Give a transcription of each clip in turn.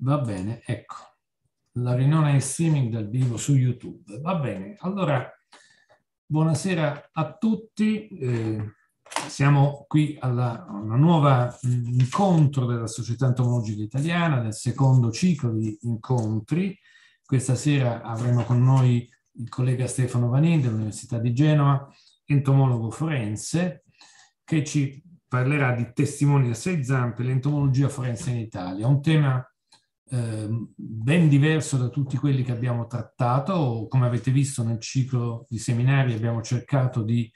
Va bene, ecco, la riunione in streaming dal vivo su YouTube. Va bene, allora buonasera a tutti. Eh, siamo qui alla, una nuova mm, incontro della Società Entomologica Italiana, nel secondo ciclo di incontri. Questa sera avremo con noi il collega Stefano Vanini dell'Università di Genova, entomologo forense, che ci parlerà di testimoni a sei zampe, l'entomologia forense in Italia, un tema Ehm, ben diverso da tutti quelli che abbiamo trattato. Come avete visto nel ciclo di seminari abbiamo cercato di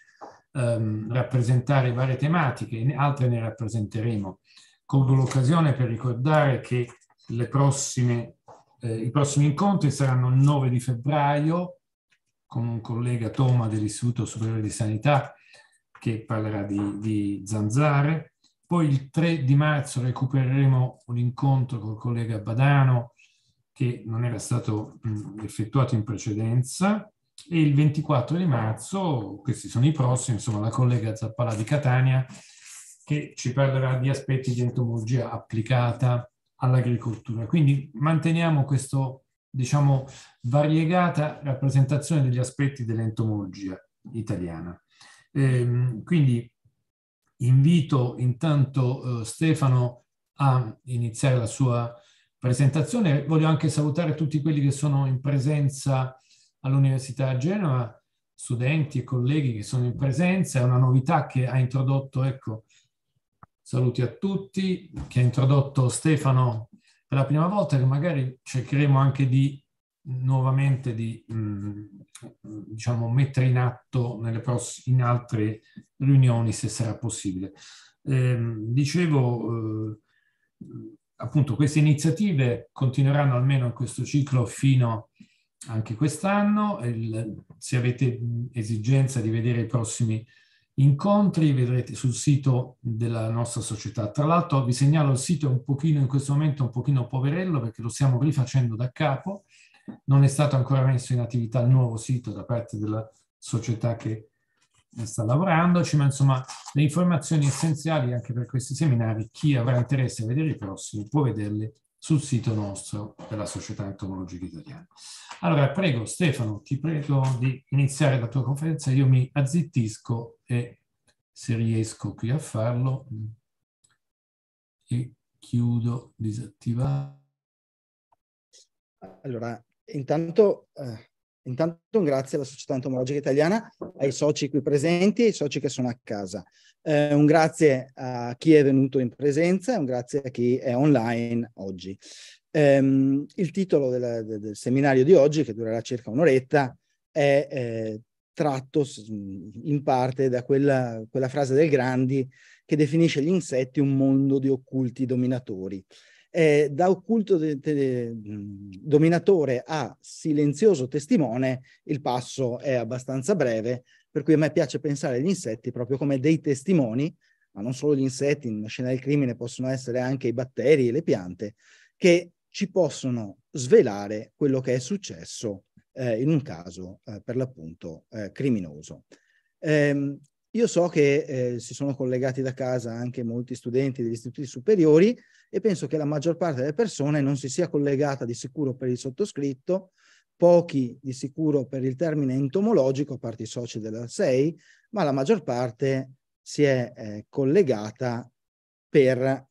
ehm, rappresentare varie tematiche, altre ne rappresenteremo. Colgo l'occasione per ricordare che prossime, eh, i prossimi incontri saranno il 9 di febbraio con un collega Toma dell'Istituto Superiore di Sanità che parlerà di, di zanzare poi il 3 di marzo recupereremo un incontro col collega Badano che non era stato mm, effettuato in precedenza e il 24 di marzo, questi sono i prossimi, insomma la collega Zappala di Catania che ci parlerà di aspetti di entomologia applicata all'agricoltura. Quindi manteniamo questa, diciamo, variegata rappresentazione degli aspetti dell'entomologia italiana. Ehm, quindi Invito intanto eh, Stefano a iniziare la sua presentazione. Voglio anche salutare tutti quelli che sono in presenza all'Università Genova, studenti e colleghi che sono in presenza. È una novità che ha introdotto, ecco, saluti a tutti, che ha introdotto Stefano per la prima volta, che magari cercheremo anche di nuovamente di mm, diciamo, mettere in atto pross- in altre riunioni se sarà possibile. Eh, dicevo, eh, appunto, queste iniziative continueranno almeno in questo ciclo fino anche quest'anno. Il, se avete esigenza di vedere i prossimi incontri, vedrete sul sito della nostra società. Tra l'altro vi segnalo il sito è un pochino in questo momento un pochino poverello perché lo stiamo rifacendo da capo non è stato ancora messo in attività il nuovo sito da parte della società che sta lavorandoci, ma insomma le informazioni essenziali anche per questi seminari, chi avrà interesse a vedere i prossimi può vederle sul sito nostro della Società Entomologica Italiana. Allora, prego Stefano, ti prego di iniziare la tua conferenza, io mi azzittisco e se riesco qui a farlo e chiudo disattivato. Allora, intanto, eh, intanto un grazie alla Società Entomologica Italiana, ai soci qui presenti e ai soci che sono a casa. Eh, un grazie a chi è venuto in presenza e un grazie a chi è online oggi. Ehm, il titolo del, del, seminario di oggi, che durerà circa un'oretta, è eh, tratto in parte da quella, quella frase del Grandi che definisce gli insetti un mondo di occulti dominatori eh, da occulto de, de, dominatore a silenzioso testimone il passo è abbastanza breve, per cui a me piace pensare agli insetti proprio come dei testimoni, ma non solo gli insetti, in scena del crimine possono essere anche i batteri e le piante, che ci possono svelare quello che è successo eh, in un caso eh, per l'appunto eh, criminoso. Ehm, io so che eh, si sono collegati da casa anche molti studenti degli istituti superiori, e penso che la maggior parte delle persone non si sia collegata di sicuro per il sottoscritto, pochi di sicuro per il termine entomologico, a parte i soci della SEI, ma la maggior parte si è eh, collegata per,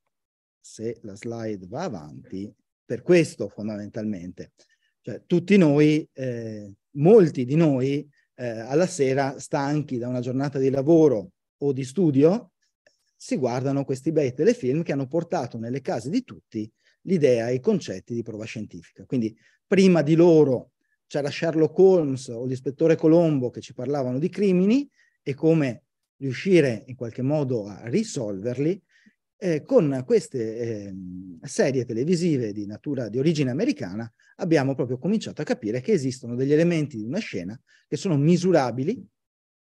se la slide va avanti, per questo fondamentalmente. Cioè, tutti noi, eh, molti di noi, eh, alla sera stanchi da una giornata di lavoro o di studio, si guardano questi bei telefilm che hanno portato nelle case di tutti l'idea e i concetti di prova scientifica. Quindi prima di loro c'era Sherlock Holmes o l'ispettore Colombo che ci parlavano di crimini e come riuscire in qualche modo a risolverli eh, con queste eh, serie televisive di natura di origine americana abbiamo proprio cominciato a capire che esistono degli elementi di una scena che sono misurabili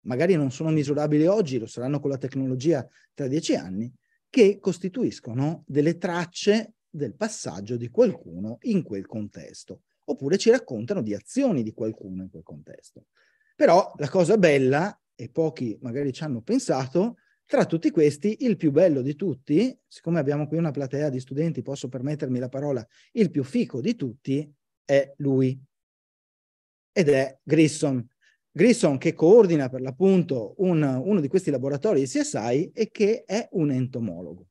magari non sono misurabili oggi, lo saranno con la tecnologia tra dieci anni, che costituiscono delle tracce del passaggio di qualcuno in quel contesto, oppure ci raccontano di azioni di qualcuno in quel contesto. Però la cosa bella, e pochi magari ci hanno pensato, tra tutti questi, il più bello di tutti, siccome abbiamo qui una platea di studenti, posso permettermi la parola, il più fico di tutti è lui. Ed è Grissom, Grissom che coordina per l'appunto un, uno di questi laboratori di CSI e che è un entomologo.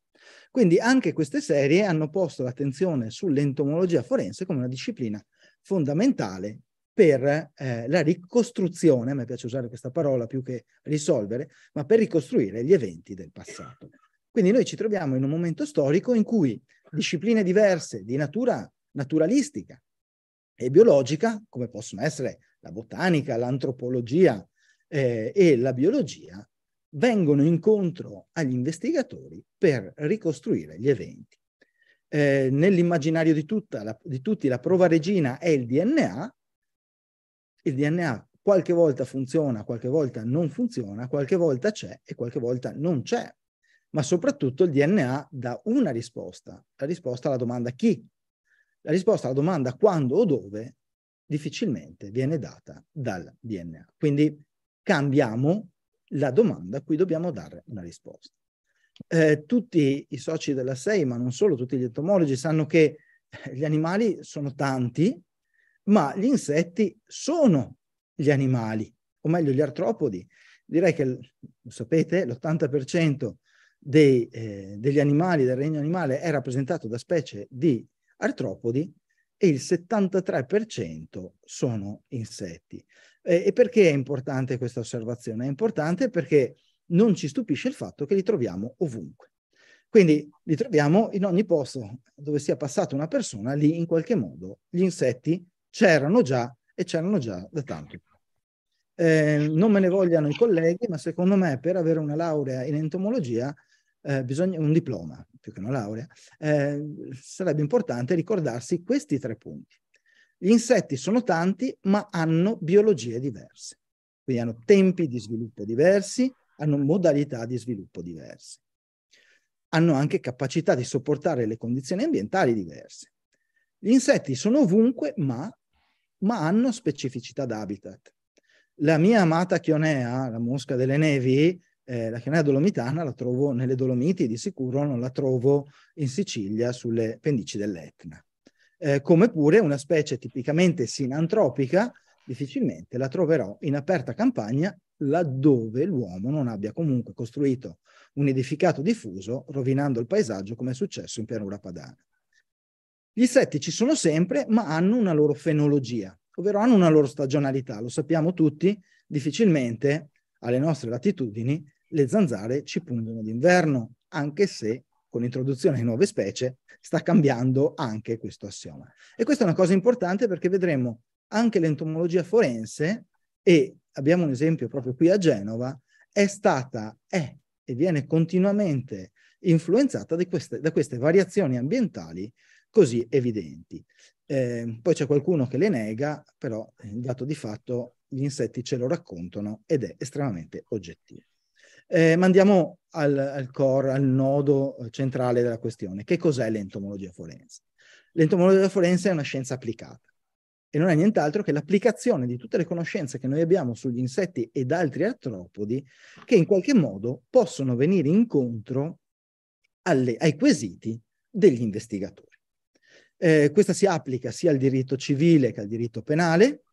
Quindi anche queste serie hanno posto l'attenzione sull'entomologia forense come una disciplina fondamentale per eh, la ricostruzione, a me piace usare questa parola più che risolvere, ma per ricostruire gli eventi del passato. Quindi noi ci troviamo in un momento storico in cui discipline diverse di natura naturalistica e biologica, come possono essere la botanica, l'antropologia eh, e la biologia vengono incontro agli investigatori per ricostruire gli eventi. Eh, nell'immaginario di, di, tutti la prova regina è il DNA, il DNA qualche volta funziona, qualche volta non funziona, qualche volta c'è e qualche volta non c'è, ma soprattutto il DNA dà una risposta, la risposta alla domanda chi, la risposta alla domanda quando o dove difficilmente viene data dal DNA. Quindi cambiamo la domanda a cui dobbiamo dare una risposta. Eh, tutti i soci della SEI, ma non solo, tutti gli entomologi sanno che eh, gli animali sono tanti, ma gli insetti sono gli animali, o meglio gli artropodi. Direi che, lo sapete, l'80% dei, eh, degli animali del regno animale è rappresentato da specie di artropodi e il 73% sono insetti. E, perché è importante questa osservazione? È importante perché non ci stupisce il fatto che li troviamo ovunque. Quindi li troviamo in ogni posto dove sia passata una persona, lì in qualche modo gli insetti c'erano già e c'erano già da tanto. Eh, non me ne vogliano i colleghi, ma secondo me per avere una laurea in entomologia eh, bisogna, un diploma più che una laurea, eh, sarebbe importante ricordarsi questi tre punti. Gli insetti sono tanti, ma hanno biologie diverse, quindi hanno tempi di sviluppo diversi, hanno modalità di sviluppo diverse, hanno anche capacità di sopportare le condizioni ambientali diverse. Gli insetti sono ovunque, ma, ma hanno specificità d'habitat. La mia amata chionea, la mosca delle nevi, eh, la Chianea Dolomitana la trovo nelle Dolomiti, e di sicuro non la trovo in Sicilia sulle pendici dell'Etna. Eh, come pure una specie tipicamente sinantropica, difficilmente la troverò in aperta campagna laddove l'uomo non abbia comunque costruito un edificato diffuso rovinando il paesaggio come è successo in pianura padana. Gli insetti ci sono sempre, ma hanno una loro fenologia, ovvero hanno una loro stagionalità, lo sappiamo tutti, difficilmente alle nostre latitudini le zanzare ci pungono d'inverno, anche se con l'introduzione di nuove specie sta cambiando anche questo assioma. E questa è una cosa importante perché vedremo anche l'entomologia forense, e abbiamo un esempio proprio qui a Genova, è stata, è e viene continuamente influenzata queste, da queste variazioni ambientali così evidenti. Eh, poi c'è qualcuno che le nega, però eh, il dato di fatto gli insetti ce lo raccontano ed è estremamente oggettivo. Eh, ma andiamo al, al, core, al nodo eh, centrale della questione. Che cos'è l'entomologia forense? L'entomologia forense è una scienza applicata e non è nient'altro che l'applicazione di tutte le conoscenze che noi abbiamo sugli insetti ed altri artropodi che in qualche modo possono venire incontro alle, ai quesiti degli investigatori. Eh, questa si applica sia al diritto civile che al diritto penale,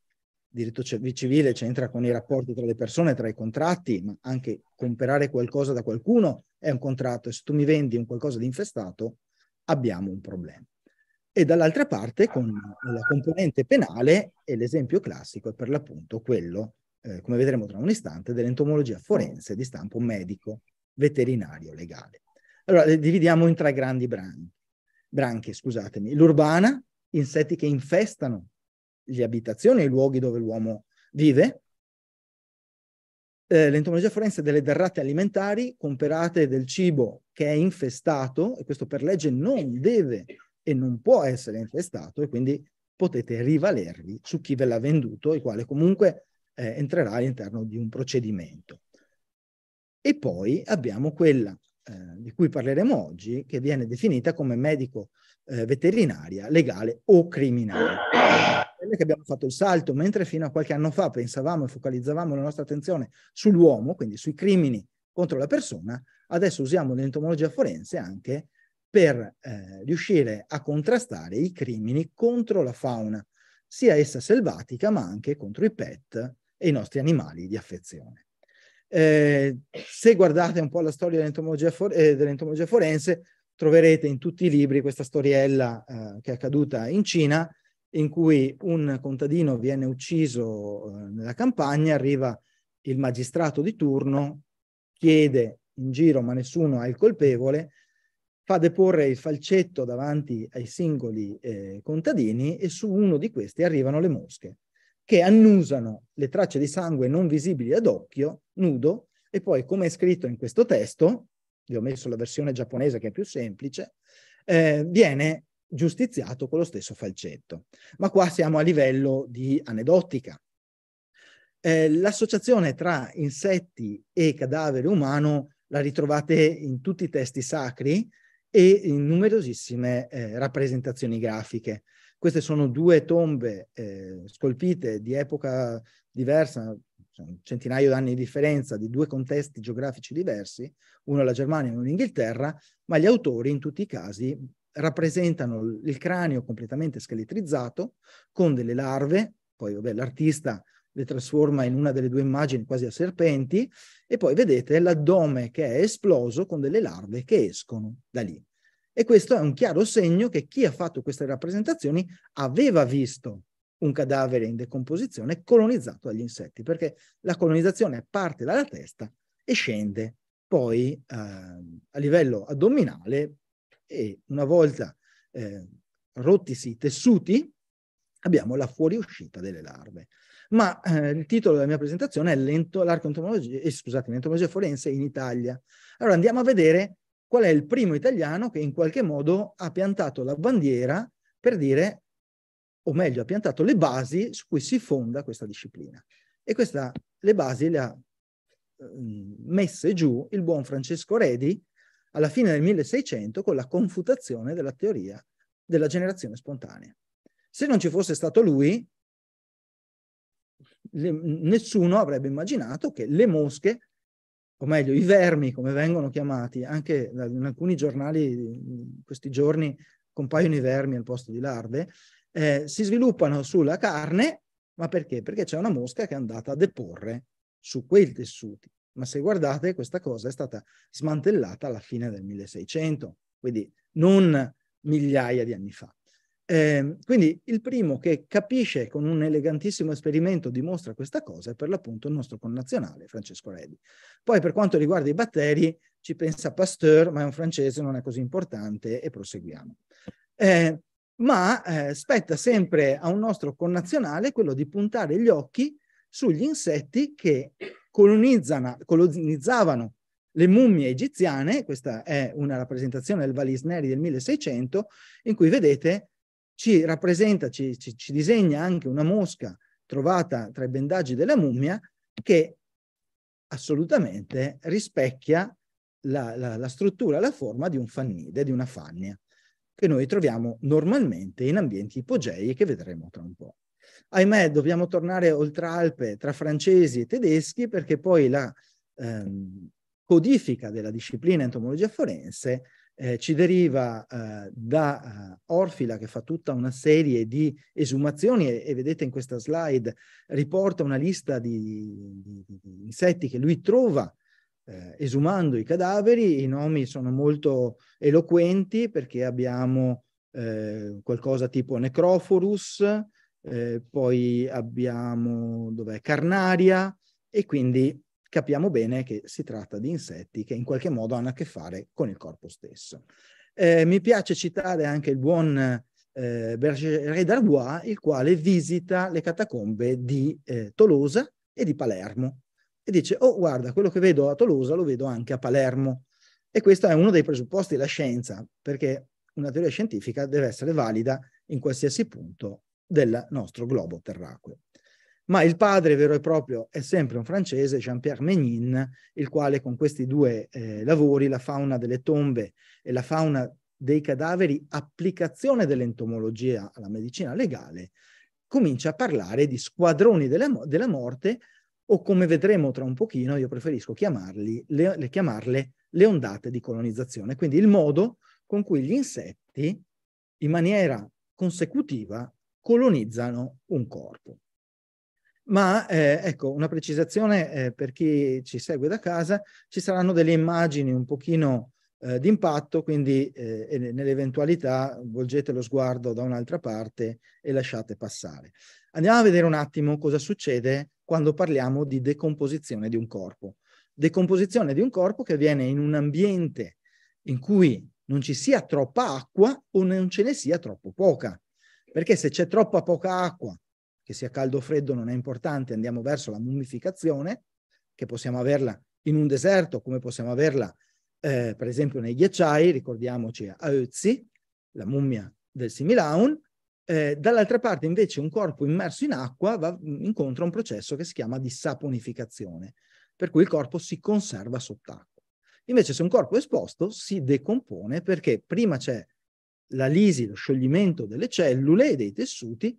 diritto civile c'entra con i rapporti tra le persone, tra i contratti, ma anche comprare qualcosa da qualcuno è un contratto e se tu mi vendi un qualcosa di infestato abbiamo un problema. E dall'altra parte con la componente penale e l'esempio classico è per l'appunto quello, eh, come vedremo tra un istante, dell'entomologia forense di stampo medico, veterinario, legale. Allora le dividiamo in tre grandi branche, branche scusatemi, l'urbana, insetti che infestano le abitazioni, i luoghi dove l'uomo vive. Eh, l'entomologia forense delle derrate alimentari comperate del cibo che è infestato, e questo per legge non deve e non può essere infestato, e quindi potete rivalervi su chi ve l'ha venduto, il quale comunque eh, entrerà all'interno di un procedimento. E poi abbiamo quella eh, di cui parleremo oggi, che viene definita come medico eh, veterinaria, legale o criminale quelle che abbiamo fatto il salto, mentre fino a qualche anno fa pensavamo e focalizzavamo la nostra attenzione sull'uomo, quindi sui crimini contro la persona, adesso usiamo l'entomologia forense anche per eh, riuscire a contrastare i crimini contro la fauna, sia essa selvatica ma anche contro i pet e i nostri animali di affezione. Eh, se guardate un po' la storia dell'entomologia, for- eh, dell'entomologia forense, troverete in tutti i libri questa storiella eh, che è accaduta in Cina, in cui un contadino viene ucciso eh, nella campagna, arriva il magistrato di turno, chiede in giro ma nessuno ha il colpevole, fa deporre il falcetto davanti ai singoli eh, contadini e su uno di questi arrivano le mosche che annusano le tracce di sangue non visibili ad occhio, nudo, e poi come è scritto in questo testo, vi ho messo la versione giapponese che è più semplice, eh, viene giustiziato con lo stesso falcetto. Ma qua siamo a livello di anedotica. Eh, l'associazione tra insetti e cadavere umano la ritrovate in tutti i testi sacri e in numerosissime eh, rappresentazioni grafiche. Queste sono due tombe eh, scolpite di epoca diversa, un centinaio d'anni di differenza, di due contesti geografici diversi, uno alla Germania e uno all'Inghilterra, ma gli autori in tutti i casi rappresentano il cranio completamente scheletrizzato con delle larve, poi vabbè, l'artista le trasforma in una delle due immagini quasi a serpenti, e poi vedete l'addome che è esploso con delle larve che escono da lì. E questo è un chiaro segno che chi ha fatto queste rappresentazioni aveva visto un cadavere in decomposizione colonizzato dagli insetti, perché la colonizzazione parte dalla testa e scende poi eh, a livello addominale e una volta eh, rottisi i tessuti abbiamo la fuoriuscita delle larve. Ma eh, il titolo della mia presentazione è l'entomologia, eh, scusate, l'entomologia forense in Italia. Allora andiamo a vedere qual è il primo italiano che in qualche modo ha piantato la bandiera per dire, o meglio, ha piantato le basi su cui si fonda questa disciplina. E questa, le basi le ha eh, messe giù il buon Francesco Redi alla fine del 1600 con la confutazione della teoria della generazione spontanea. Se non ci fosse stato lui, nessuno avrebbe immaginato che le mosche, o meglio i vermi come vengono chiamati, anche in alcuni giornali in questi giorni compaiono i vermi al posto di larve, eh, si sviluppano sulla carne, ma perché? Perché c'è una mosca che è andata a deporre su quei tessuti. Ma se guardate, questa cosa è stata smantellata alla fine del 1600, quindi non migliaia di anni fa. Eh, quindi il primo che capisce con un elegantissimo esperimento dimostra questa cosa è per l'appunto il nostro connazionale Francesco Redi. Poi per quanto riguarda i batteri ci pensa Pasteur, ma è un francese, non è così importante e proseguiamo. Eh, ma eh, spetta sempre a un nostro connazionale quello di puntare gli occhi sugli insetti che colonizzavano le mummie egiziane, questa è una rappresentazione del Valisneri del 1600, in cui vedete ci rappresenta, ci, ci, ci disegna anche una mosca trovata tra i bendaggi della mummia che assolutamente rispecchia la, la, la, struttura, la forma di un fannide, di una fannia, che noi troviamo normalmente in ambienti ipogei che vedremo tra un po' ahimè dobbiamo tornare oltre Alpe tra francesi e tedeschi perché poi la ehm, codifica della disciplina entomologia forense eh, ci deriva eh, da uh, Orfila che fa tutta una serie di esumazioni e, e vedete in questa slide riporta una lista di, di, di insetti che lui trova eh, esumando i cadaveri, i nomi sono molto eloquenti perché abbiamo eh, qualcosa tipo Necrophorus, eh, poi abbiamo Carnaria e quindi capiamo bene che si tratta di insetti che in qualche modo hanno a che fare con il corpo stesso. Eh, mi piace citare anche il buon eh, Bergeret d'Arbois, il quale visita le catacombe di eh, Tolosa e di Palermo e dice, oh guarda, quello che vedo a Tolosa lo vedo anche a Palermo. E questo è uno dei presupposti della scienza, perché una teoria scientifica deve essere valida in qualsiasi punto del nostro globo terracqueo. Ma il padre vero e proprio è sempre un francese, Jean-Pierre Menin, il quale con questi due eh, lavori, La fauna delle tombe e La fauna dei cadaveri, applicazione dell'entomologia alla medicina legale, comincia a parlare di squadroni della, della morte o come vedremo tra un pochino, io preferisco le, le, chiamarle le ondate di colonizzazione, quindi il modo con cui gli insetti in maniera consecutiva colonizzano un corpo. Ma eh, ecco, una precisazione eh, per chi ci segue da casa, ci saranno delle immagini un pochino eh, d'impatto, quindi eh, nell'eventualità volgete lo sguardo da un'altra parte e lasciate passare. Andiamo a vedere un attimo cosa succede quando parliamo di decomposizione di un corpo. Decomposizione di un corpo che avviene in un ambiente in cui non ci sia troppa acqua o non ce ne sia troppo poca. Perché se c'è troppa poca acqua, che sia caldo o freddo non è importante, andiamo verso la mummificazione, che possiamo averla in un deserto, come possiamo averla eh, per esempio nei ghiacciai, ricordiamoci a Ötzi, la mummia del Similaun, eh, dall'altra parte invece un corpo immerso in acqua va, incontra un processo che si chiama di saponificazione, per cui il corpo si conserva sott'acqua. Invece se un corpo è esposto si decompone perché prima c'è la lisi, lo scioglimento delle cellule e dei tessuti,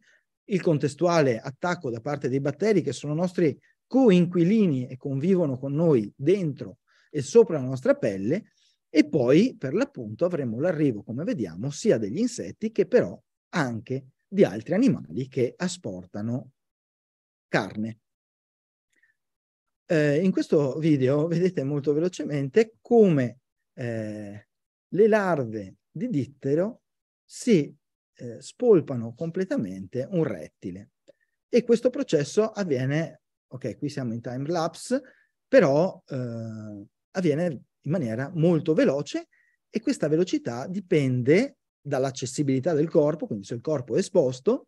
il contestuale attacco da parte dei batteri che sono nostri coinquilini e convivono con noi dentro e sopra la nostra pelle, e poi per l'appunto avremo l'arrivo, come vediamo, sia degli insetti che però anche di altri animali che asportano carne. Eh, in questo video vedete molto velocemente come eh, le larve di dittero si eh, spolpano completamente un rettile. E questo processo avviene, ok, qui siamo in time lapse, però eh, avviene in maniera molto veloce e questa velocità dipende dall'accessibilità del corpo, quindi se il corpo è esposto,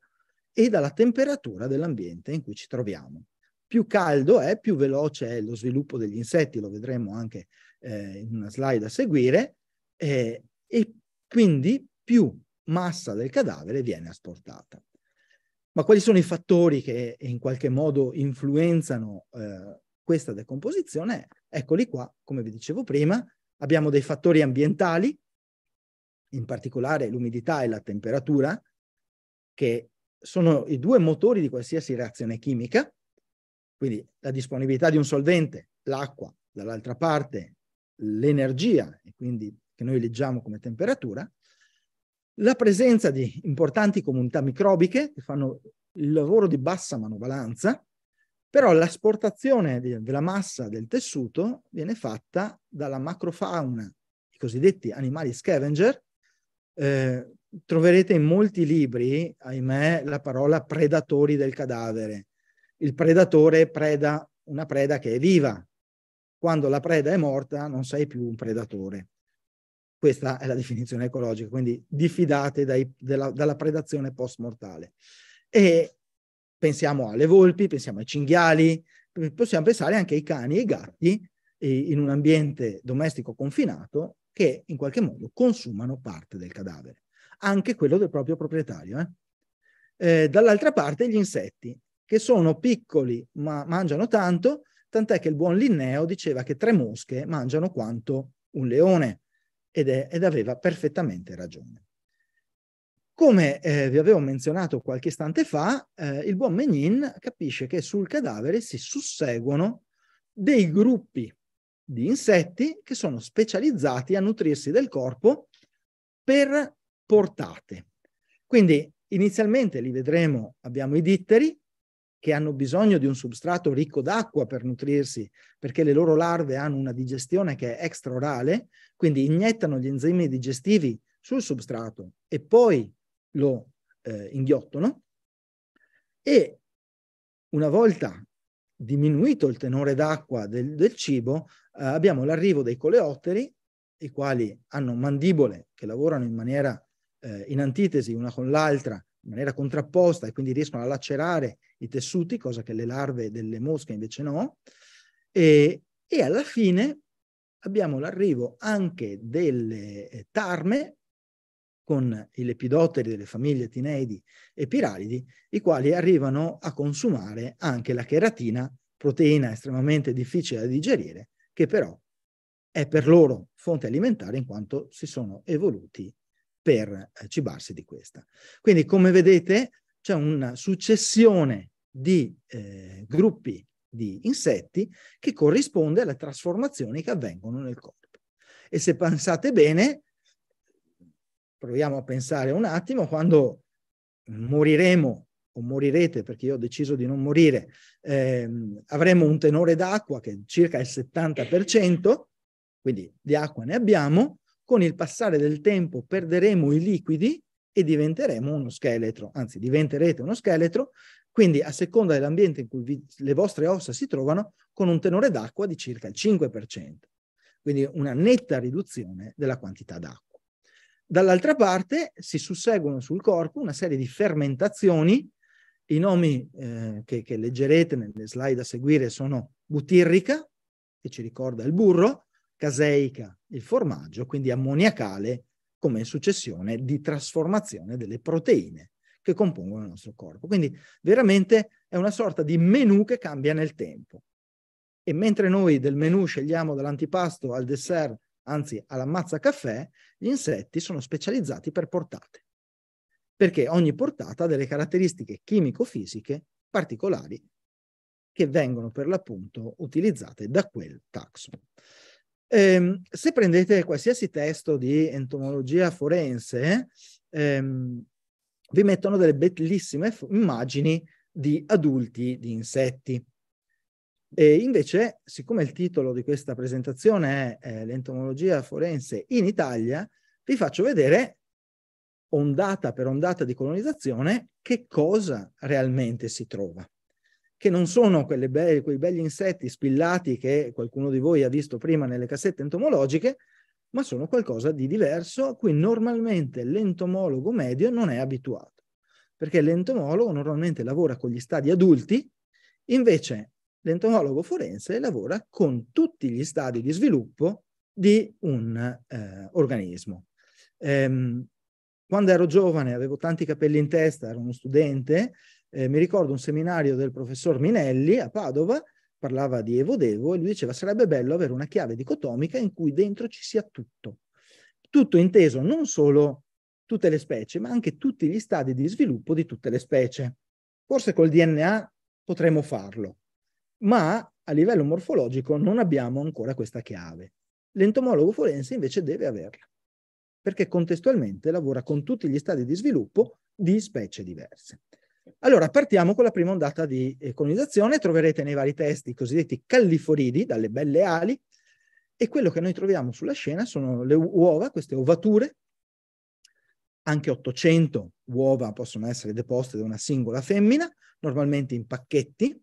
e dalla temperatura dell'ambiente in cui ci troviamo. Più caldo è, più veloce è lo sviluppo degli insetti, lo vedremo anche eh, in una slide a seguire, eh, e quindi più massa del cadavere viene asportata. Ma quali sono i fattori che eh, in qualche modo influenzano eh, questa decomposizione? Eccoli qua, come vi dicevo prima, abbiamo dei fattori ambientali, in particolare l'umidità e la temperatura, che sono i due motori di qualsiasi reazione chimica, quindi la disponibilità di un solvente, l'acqua, dall'altra parte l'energia, e quindi che noi leggiamo come temperatura, la presenza di importanti comunità microbiche che fanno il lavoro di bassa manovalanza, però l'asportazione della massa del tessuto viene fatta dalla macrofauna, i cosiddetti animali scavenger. Eh, troverete in molti libri, ahimè, la parola predatori del cadavere. Il predatore preda una preda che è viva. Quando la preda è morta non sei più un predatore. Questa è la definizione ecologica, quindi diffidate dai, della, dalla predazione post-mortale. E pensiamo alle volpi, pensiamo ai cinghiali, eh, possiamo pensare anche ai cani e ai gatti eh, in un ambiente domestico confinato che in qualche modo consumano parte del cadavere, anche quello del proprio proprietario. Eh? Eh, dall'altra parte gli insetti, che sono piccoli ma mangiano tanto, tant'è che il buon Linneo diceva che tre mosche mangiano quanto un leone ed, è, ed aveva perfettamente ragione. Come eh, vi avevo menzionato qualche istante fa, eh, il buon Menin capisce che sul cadavere si susseguono dei gruppi di insetti che sono specializzati a nutrirsi del corpo per portate. Quindi inizialmente li vedremo, abbiamo i ditteri, che hanno bisogno di un substrato ricco d'acqua per nutrirsi, perché le loro larve hanno una digestione che è extraorale, quindi iniettano gli enzimi digestivi sul substrato e poi lo eh, inghiottono. E una volta diminuito il tenore d'acqua del, del cibo, eh, abbiamo l'arrivo dei coleotteri, i quali hanno mandibole che lavorano in maniera eh, in antitesi una con l'altra in maniera contrapposta e quindi riescono a lacerare i tessuti, cosa che le larve delle mosche invece no. E, e alla fine abbiamo l'arrivo anche delle eh, tarme con i lepidotteri delle famiglie Tineidi e Piralidi, i quali arrivano a consumare anche la cheratina, proteina estremamente difficile da digerire, che però è per loro fonte alimentare in quanto si sono evoluti per eh, cibarsi di questa. Quindi come vedete c'è una successione di eh, gruppi di insetti che corrisponde alle trasformazioni che avvengono nel corpo. E se pensate bene, proviamo a pensare un attimo, quando moriremo o morirete, perché io ho deciso di non morire, ehm, avremo un tenore d'acqua che è circa il 70%, quindi di acqua ne abbiamo, con il passare del tempo perderemo i liquidi e diventeremo uno scheletro, anzi diventerete uno scheletro, quindi a seconda dell'ambiente in cui vi, le vostre ossa si trovano, con un tenore d'acqua di circa il 5%, quindi una netta riduzione della quantità d'acqua. Dall'altra parte si susseguono sul corpo una serie di fermentazioni, i nomi eh, che, che leggerete nelle slide a seguire sono butirrica, che ci ricorda il burro, caseica il formaggio, quindi ammoniacale come successione di trasformazione delle proteine che compongono il nostro corpo. Quindi veramente è una sorta di menù che cambia nel tempo. E mentre noi del menù scegliamo dall'antipasto al dessert, anzi all'ammazza caffè, gli insetti sono specializzati per portate, perché ogni portata ha delle caratteristiche chimico-fisiche particolari che vengono per l'appunto utilizzate da quel taxon. Eh, se prendete qualsiasi testo di entomologia forense, ehm, vi mettono delle bellissime immagini di adulti di insetti. E invece, siccome il titolo di questa presentazione è eh, l'entomologia forense in Italia, vi faccio vedere ondata per ondata di colonizzazione che cosa realmente si trova che non sono be- quei begli insetti spillati che qualcuno di voi ha visto prima nelle cassette entomologiche, ma sono qualcosa di diverso a cui normalmente l'entomologo medio non è abituato, perché l'entomologo normalmente lavora con gli stadi adulti, invece l'entomologo forense lavora con tutti gli stadi di sviluppo di un eh, organismo. Ehm, quando ero giovane avevo tanti capelli in testa, ero uno studente, eh, mi ricordo un seminario del professor Minelli a Padova, parlava di Evo Devo e lui diceva sarebbe bello avere una chiave dicotomica in cui dentro ci sia tutto. Tutto inteso non solo tutte le specie, ma anche tutti gli stadi di sviluppo di tutte le specie. Forse col DNA potremmo farlo, ma a livello morfologico non abbiamo ancora questa chiave. L'entomologo forense invece deve averla, perché contestualmente lavora con tutti gli stadi di sviluppo di specie diverse. Allora, partiamo con la prima ondata di eh, colonizzazione. Troverete nei vari testi i cosiddetti califoridi, dalle belle ali, e quello che noi troviamo sulla scena sono le uova, queste ovature, anche 800 uova possono essere deposte da una singola femmina, normalmente in pacchetti.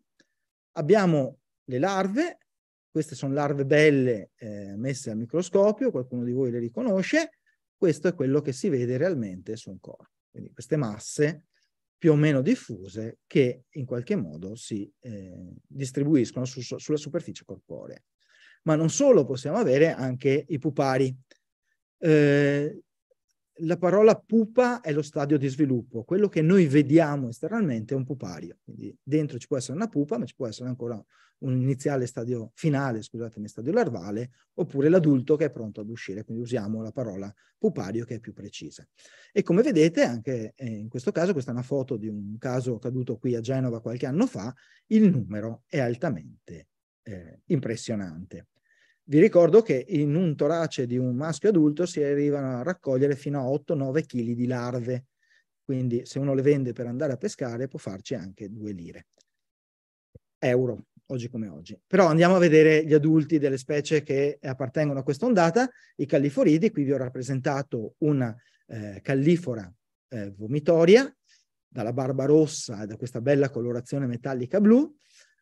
Abbiamo le larve, queste sono larve belle eh, messe al microscopio, qualcuno di voi le riconosce, questo è quello che si vede realmente su un corpo. Quindi queste masse più o meno diffuse che in qualche modo si eh, distribuiscono su, sulla superficie corporea. Ma non solo, possiamo avere anche i pupari. Eh, la parola pupa è lo stadio di sviluppo, quello che noi vediamo esternamente è un pupario, quindi dentro ci può essere una pupa, ma ci può essere ancora un iniziale stadio finale, scusatemi, stadio larvale, oppure l'adulto che è pronto ad uscire, quindi usiamo la parola pupario che è più precisa. E come vedete, anche eh, in questo caso, questa è una foto di un caso caduto qui a Genova qualche anno fa, il numero è altamente eh, impressionante. Vi ricordo che in un torace di un maschio adulto si arrivano a raccogliere fino a 8-9 kg di larve, quindi se uno le vende per andare a pescare può farci anche 2 lire. Euro oggi come oggi. Però andiamo a vedere gli adulti delle specie che appartengono a questa ondata, i calliforidi, qui vi ho rappresentato una eh, callifora eh, vomitoria, dalla barba rossa e da questa bella colorazione metallica blu,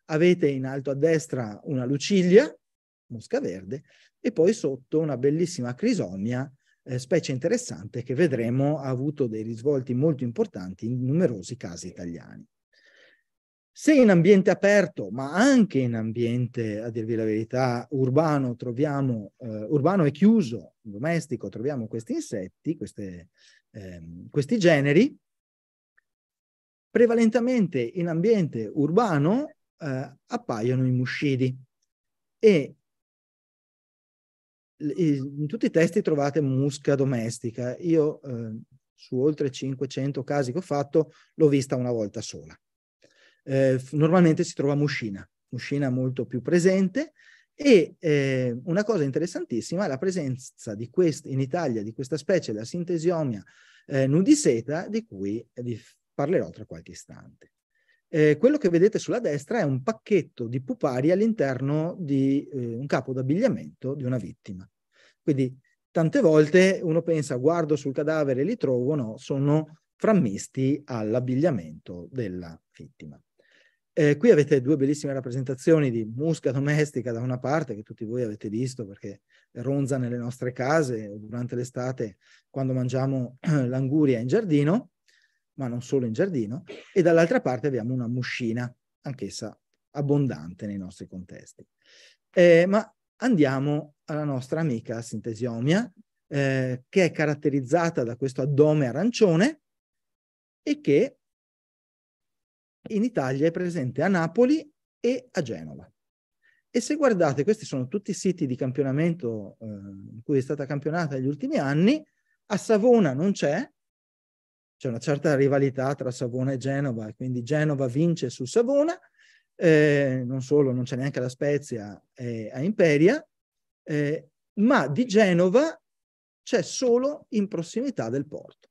avete in alto a destra una luciglia, mosca verde, e poi sotto una bellissima crisonia, eh, specie interessante che vedremo ha avuto dei risvolti molto importanti in numerosi casi italiani se in ambiente aperto, ma anche in ambiente, a dirvi la verità, urbano, troviamo, eh, urbano e chiuso, domestico, troviamo questi insetti, queste, eh, questi generi, prevalentemente in ambiente urbano eh, appaiono i muscidi e in tutti i testi trovate musca domestica. Io eh, su oltre 500 casi che ho fatto l'ho vista una volta sola eh, normalmente si trova Muscina, Muscina molto più presente e eh, una cosa interessantissima è la presenza quest- in Italia di questa specie, la sintesiomia eh, nudiseta, di cui vi parlerò tra qualche istante. Eh, quello che vedete sulla destra è un pacchetto di pupari all'interno di eh, un capo d'abbigliamento di una vittima. Quindi tante volte uno pensa guardo sul cadavere e li trovo, no, sono frammisti all'abbigliamento della vittima. Eh, qui avete due bellissime rappresentazioni di musca domestica da una parte, che tutti voi avete visto perché ronza nelle nostre case durante l'estate quando mangiamo l'anguria in giardino, ma non solo in giardino, e dall'altra parte abbiamo una muscina, anch'essa abbondante nei nostri contesti. Eh, ma andiamo alla nostra amica sintesiomia, eh, che è caratterizzata da questo addome arancione e che in Italia è presente a Napoli e a Genova. E se guardate, questi sono tutti i siti di campionamento eh, in cui è stata campionata negli ultimi anni, a Savona non c'è, c'è una certa rivalità tra Savona e Genova, e quindi Genova vince su Savona, eh, non solo, non c'è neanche la Spezia eh, a Imperia, eh, ma di Genova c'è solo in prossimità del porto.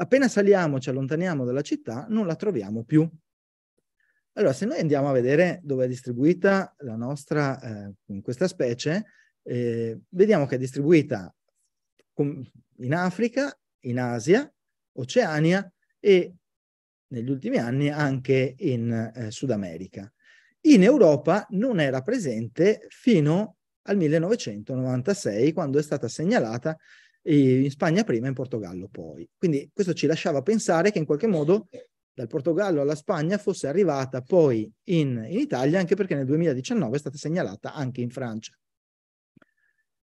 Appena saliamo, ci allontaniamo dalla città, non la troviamo più. Allora, se noi andiamo a vedere dove è distribuita la nostra, eh, questa specie, eh, vediamo che è distribuita in Africa, in Asia, Oceania e negli ultimi anni anche in eh, Sud America. In Europa non era presente fino al 1996, quando è stata segnalata in Spagna prima e in Portogallo poi. Quindi questo ci lasciava pensare che in qualche modo dal Portogallo alla Spagna fosse arrivata poi in, in Italia, anche perché nel 2019 è stata segnalata anche in Francia.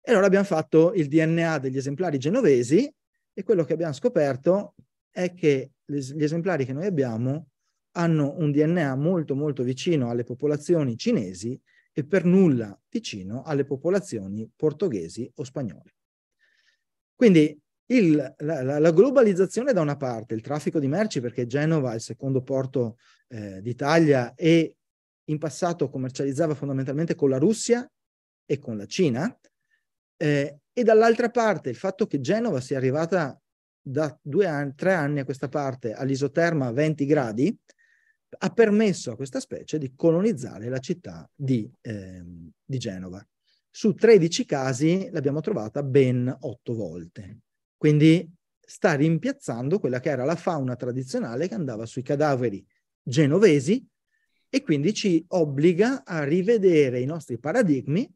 E allora abbiamo fatto il DNA degli esemplari genovesi e quello che abbiamo scoperto è che gli esemplari che noi abbiamo hanno un DNA molto molto vicino alle popolazioni cinesi e per nulla vicino alle popolazioni portoghesi o spagnole. Quindi il, la, la, la, globalizzazione da una parte, il traffico di merci, perché Genova è il secondo porto eh, d'Italia e in passato commercializzava fondamentalmente con la Russia e con la Cina, eh, e dall'altra parte il fatto che Genova sia arrivata da due anni, tre anni a questa parte all'isoterma a 20 gradi, ha permesso a questa specie di colonizzare la città di, eh, di Genova su 13 casi l'abbiamo trovata ben 8 volte. Quindi sta rimpiazzando quella che era la fauna tradizionale che andava sui cadaveri genovesi e quindi ci obbliga a rivedere i nostri paradigmi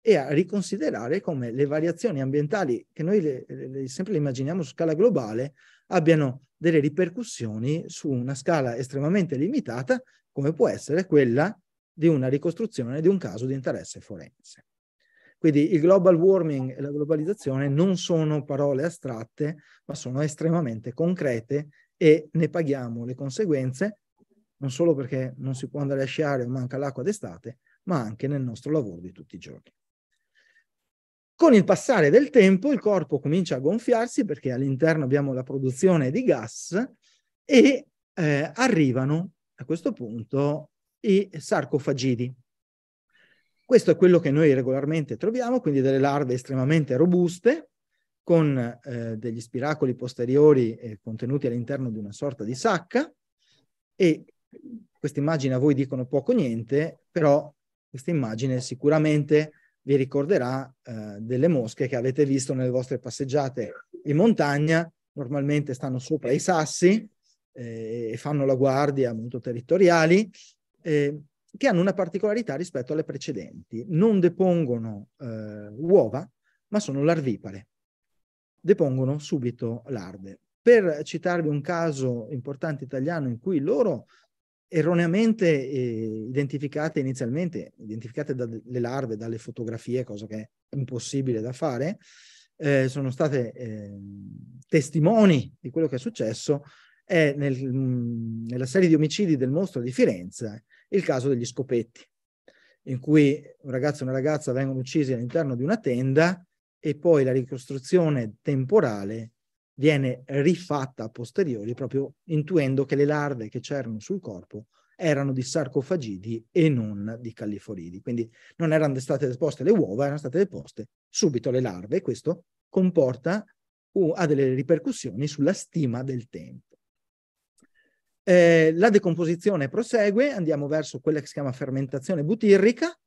e a riconsiderare come le variazioni ambientali, che noi le, le, sempre le immaginiamo su scala globale, abbiano delle ripercussioni su una scala estremamente limitata, come può essere quella di una ricostruzione di un caso di interesse forense. Quindi il global warming e la globalizzazione non sono parole astratte, ma sono estremamente concrete e ne paghiamo le conseguenze non solo perché non si può andare a sciare o manca l'acqua d'estate, ma anche nel nostro lavoro di tutti i giorni. Con il passare del tempo il corpo comincia a gonfiarsi perché all'interno abbiamo la produzione di gas e eh, arrivano a questo punto i sarcofagidi, questo è quello che noi regolarmente troviamo, quindi delle larve estremamente robuste, con eh, degli spiracoli posteriori eh, contenuti all'interno di una sorta di sacca e queste immagini a voi dicono poco o niente, però questa immagine sicuramente vi ricorderà eh, delle mosche che avete visto nelle vostre passeggiate in montagna, normalmente stanno sopra i sassi eh, e fanno la guardia molto territoriali, eh, che hanno una particolarità rispetto alle precedenti. Non depongono eh, uova, ma sono larvipare. Depongono subito larve. Per citarvi un caso importante italiano in cui loro erroneamente eh, identificate inizialmente, identificate dalle larve, dalle fotografie, cosa che è impossibile da fare, eh, sono state eh, testimoni di quello che è successo è nel, mh, nella serie di omicidi del mostro di Firenze il caso degli scopetti, in cui un ragazzo e una ragazza vengono uccisi all'interno di una tenda e poi la ricostruzione temporale viene rifatta a posteriori proprio intuendo che le larve che c'erano sul corpo erano di sarcofagidi e non di califoridi. Quindi non erano state deposte le uova, erano state deposte subito le larve e questo comporta uh, ha delle ripercussioni sulla stima del tempo. Eh, la decomposizione prosegue, andiamo verso quella che si chiama fermentazione butirrica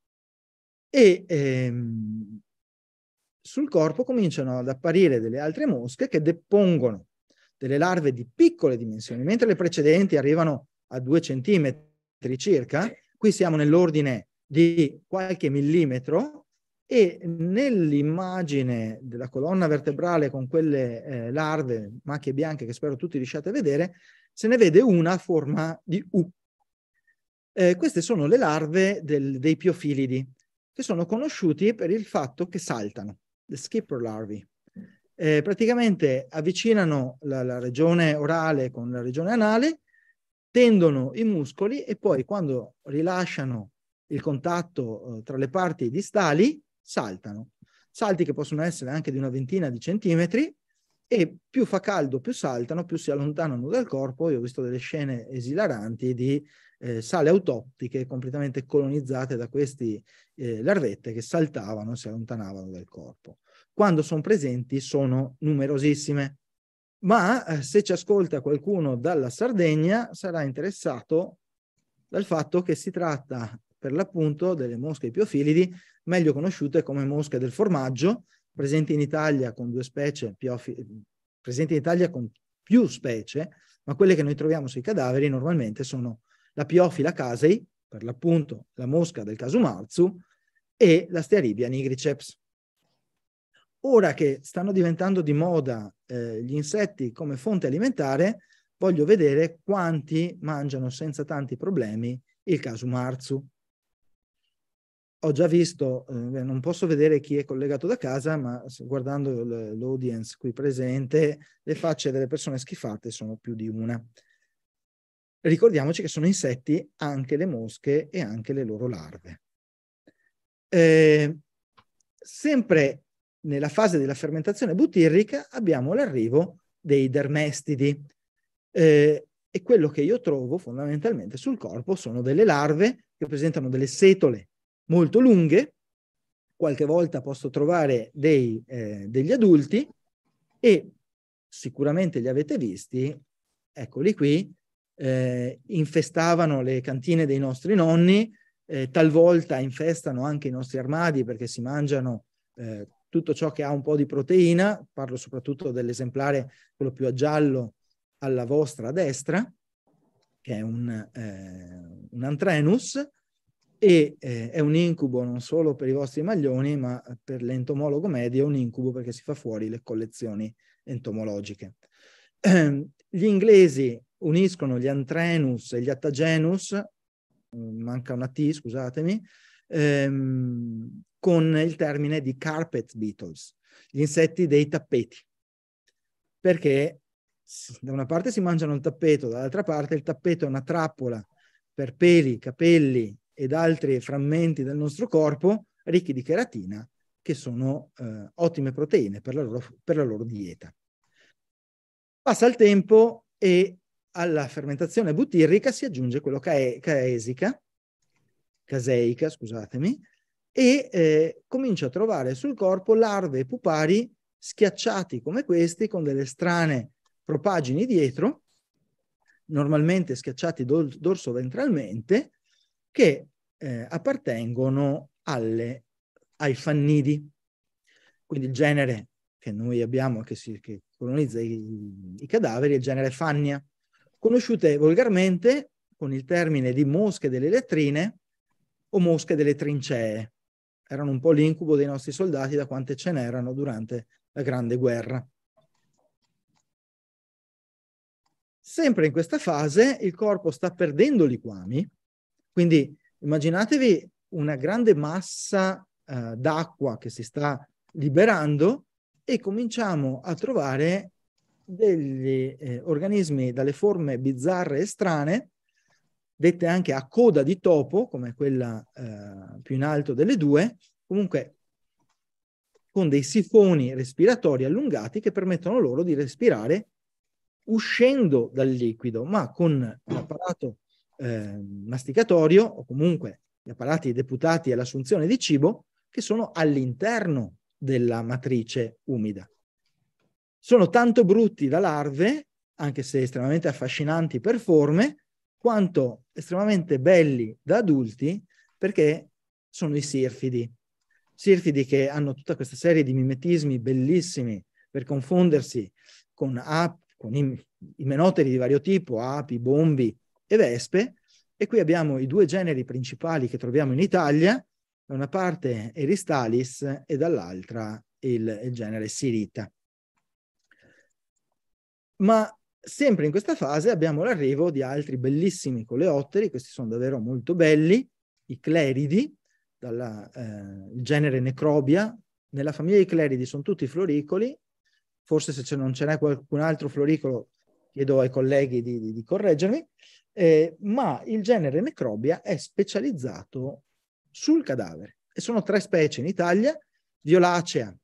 e ehm, sul corpo cominciano ad apparire delle altre mosche che depongono delle larve di piccole dimensioni, mentre le precedenti arrivano a 2 centimetri circa, qui siamo nell'ordine di qualche millimetro e nell'immagine della colonna vertebrale con quelle eh, larve, macchie bianche che spero tutti riusciate a vedere, se ne vede una a forma di U. Eh, queste sono le larve del, dei piofilidi, che sono conosciuti per il fatto che saltano, le skipper larvae. Eh, praticamente avvicinano la, la regione orale con la regione anale, tendono i muscoli e poi quando rilasciano il contatto eh, tra le parti distali, saltano. Salti che possono essere anche di una ventina di centimetri e più fa caldo, più saltano, più si allontanano dal corpo. Io ho visto delle scene esilaranti di eh, sale autottiche completamente colonizzate da queste eh, larvette che saltavano e si allontanavano dal corpo. Quando sono presenti sono numerosissime, ma eh, se ci ascolta qualcuno dalla Sardegna sarà interessato dal fatto che si tratta per l'appunto delle mosche piofilidi, meglio conosciute come mosche del formaggio, presente in Italia con due specie, presenti in Italia con più specie, ma quelle che noi troviamo sui cadaveri normalmente sono la Piofila casei, per l'appunto la mosca del caso Marzu, e la Stearibia nigriceps. Ora che stanno diventando di moda eh, gli insetti come fonte alimentare, voglio vedere quanti mangiano senza tanti problemi il caso Marzu ho già visto, eh, non posso vedere chi è collegato da casa, ma guardando l'audience qui presente, le facce delle persone schifate sono più di una. Ricordiamoci che sono insetti anche le mosche e anche le loro larve. Eh, sempre nella fase della fermentazione butirrica abbiamo l'arrivo dei dermestidi eh, e quello che io trovo fondamentalmente sul corpo sono delle larve che presentano delle setole molto lunghe, qualche volta posso trovare dei, eh, degli adulti e sicuramente li avete visti, eccoli qui, eh, infestavano le cantine dei nostri nonni, eh, talvolta infestano anche i nostri armadi perché si mangiano eh, tutto ciò che ha un po' di proteina, parlo soprattutto dell'esemplare, quello più a giallo alla vostra destra, che è un, eh, un antrenus, e eh, è un incubo non solo per i vostri maglioni, ma per l'entomologo medio è un incubo perché si fa fuori le collezioni entomologiche. Gli inglesi uniscono gli antrenus e gli attagenus, mm, manca una T, scusatemi, ehm, con il termine di carpet beetles, gli insetti dei tappeti, perché da una parte si mangiano il tappeto, dall'altra parte il tappeto è una trappola per peli, capelli, ed altri frammenti del nostro corpo ricchi di cheratina, che sono eh, ottime proteine per la, loro, per la loro dieta. Passa il tempo e alla fermentazione butirrica si aggiunge quello cae- caesica, caseica, scusatemi, e eh, comincia a trovare sul corpo larve e pupari schiacciati come questi, con delle strane propagini dietro, normalmente schiacciati dol- dorso ventralmente, che eh, appartengono alle, ai fannidi, quindi il genere che noi abbiamo, che, si, che colonizza i, i cadaveri, è il genere fannia, conosciute volgarmente con il termine di mosche delle lettrine o mosche delle trincee. Erano un po' l'incubo dei nostri soldati da quante ce n'erano durante la Grande Guerra. Sempre in questa fase il corpo sta perdendo liquami quindi immaginatevi una grande massa eh, d'acqua che si sta liberando e cominciamo a trovare degli eh, organismi dalle forme bizzarre e strane, dette anche a coda di topo, come quella eh, più in alto delle due, comunque con dei sifoni respiratori allungati che permettono loro di respirare uscendo dal liquido, ma con l'apparato eh, masticatorio o comunque gli apparati deputati all'assunzione di cibo che sono all'interno della matrice umida. Sono tanto brutti da larve, anche se estremamente affascinanti per forme, quanto estremamente belli da adulti perché sono i sirfidi. Sirfidi che hanno tutta questa serie di mimetismi bellissimi per confondersi con, ap- con i, i menoteri di vario tipo, api, bombi e vespe, e qui abbiamo i due generi principali che troviamo in Italia, da una parte Eristalis e dall'altra il, il genere Sirita. Ma sempre in questa fase abbiamo l'arrivo di altri bellissimi coleotteri, questi sono davvero molto belli, i cleridi, dalla, eh, genere Necrobia. Nella famiglia dei cleridi sono tutti floricoli, forse se non ce n'è qualcun altro floricolo chiedo ai colleghi di, di, di correggermi, eh, ma il genere necrobia è specializzato sul cadavere e sono tre specie in Italia, violacea,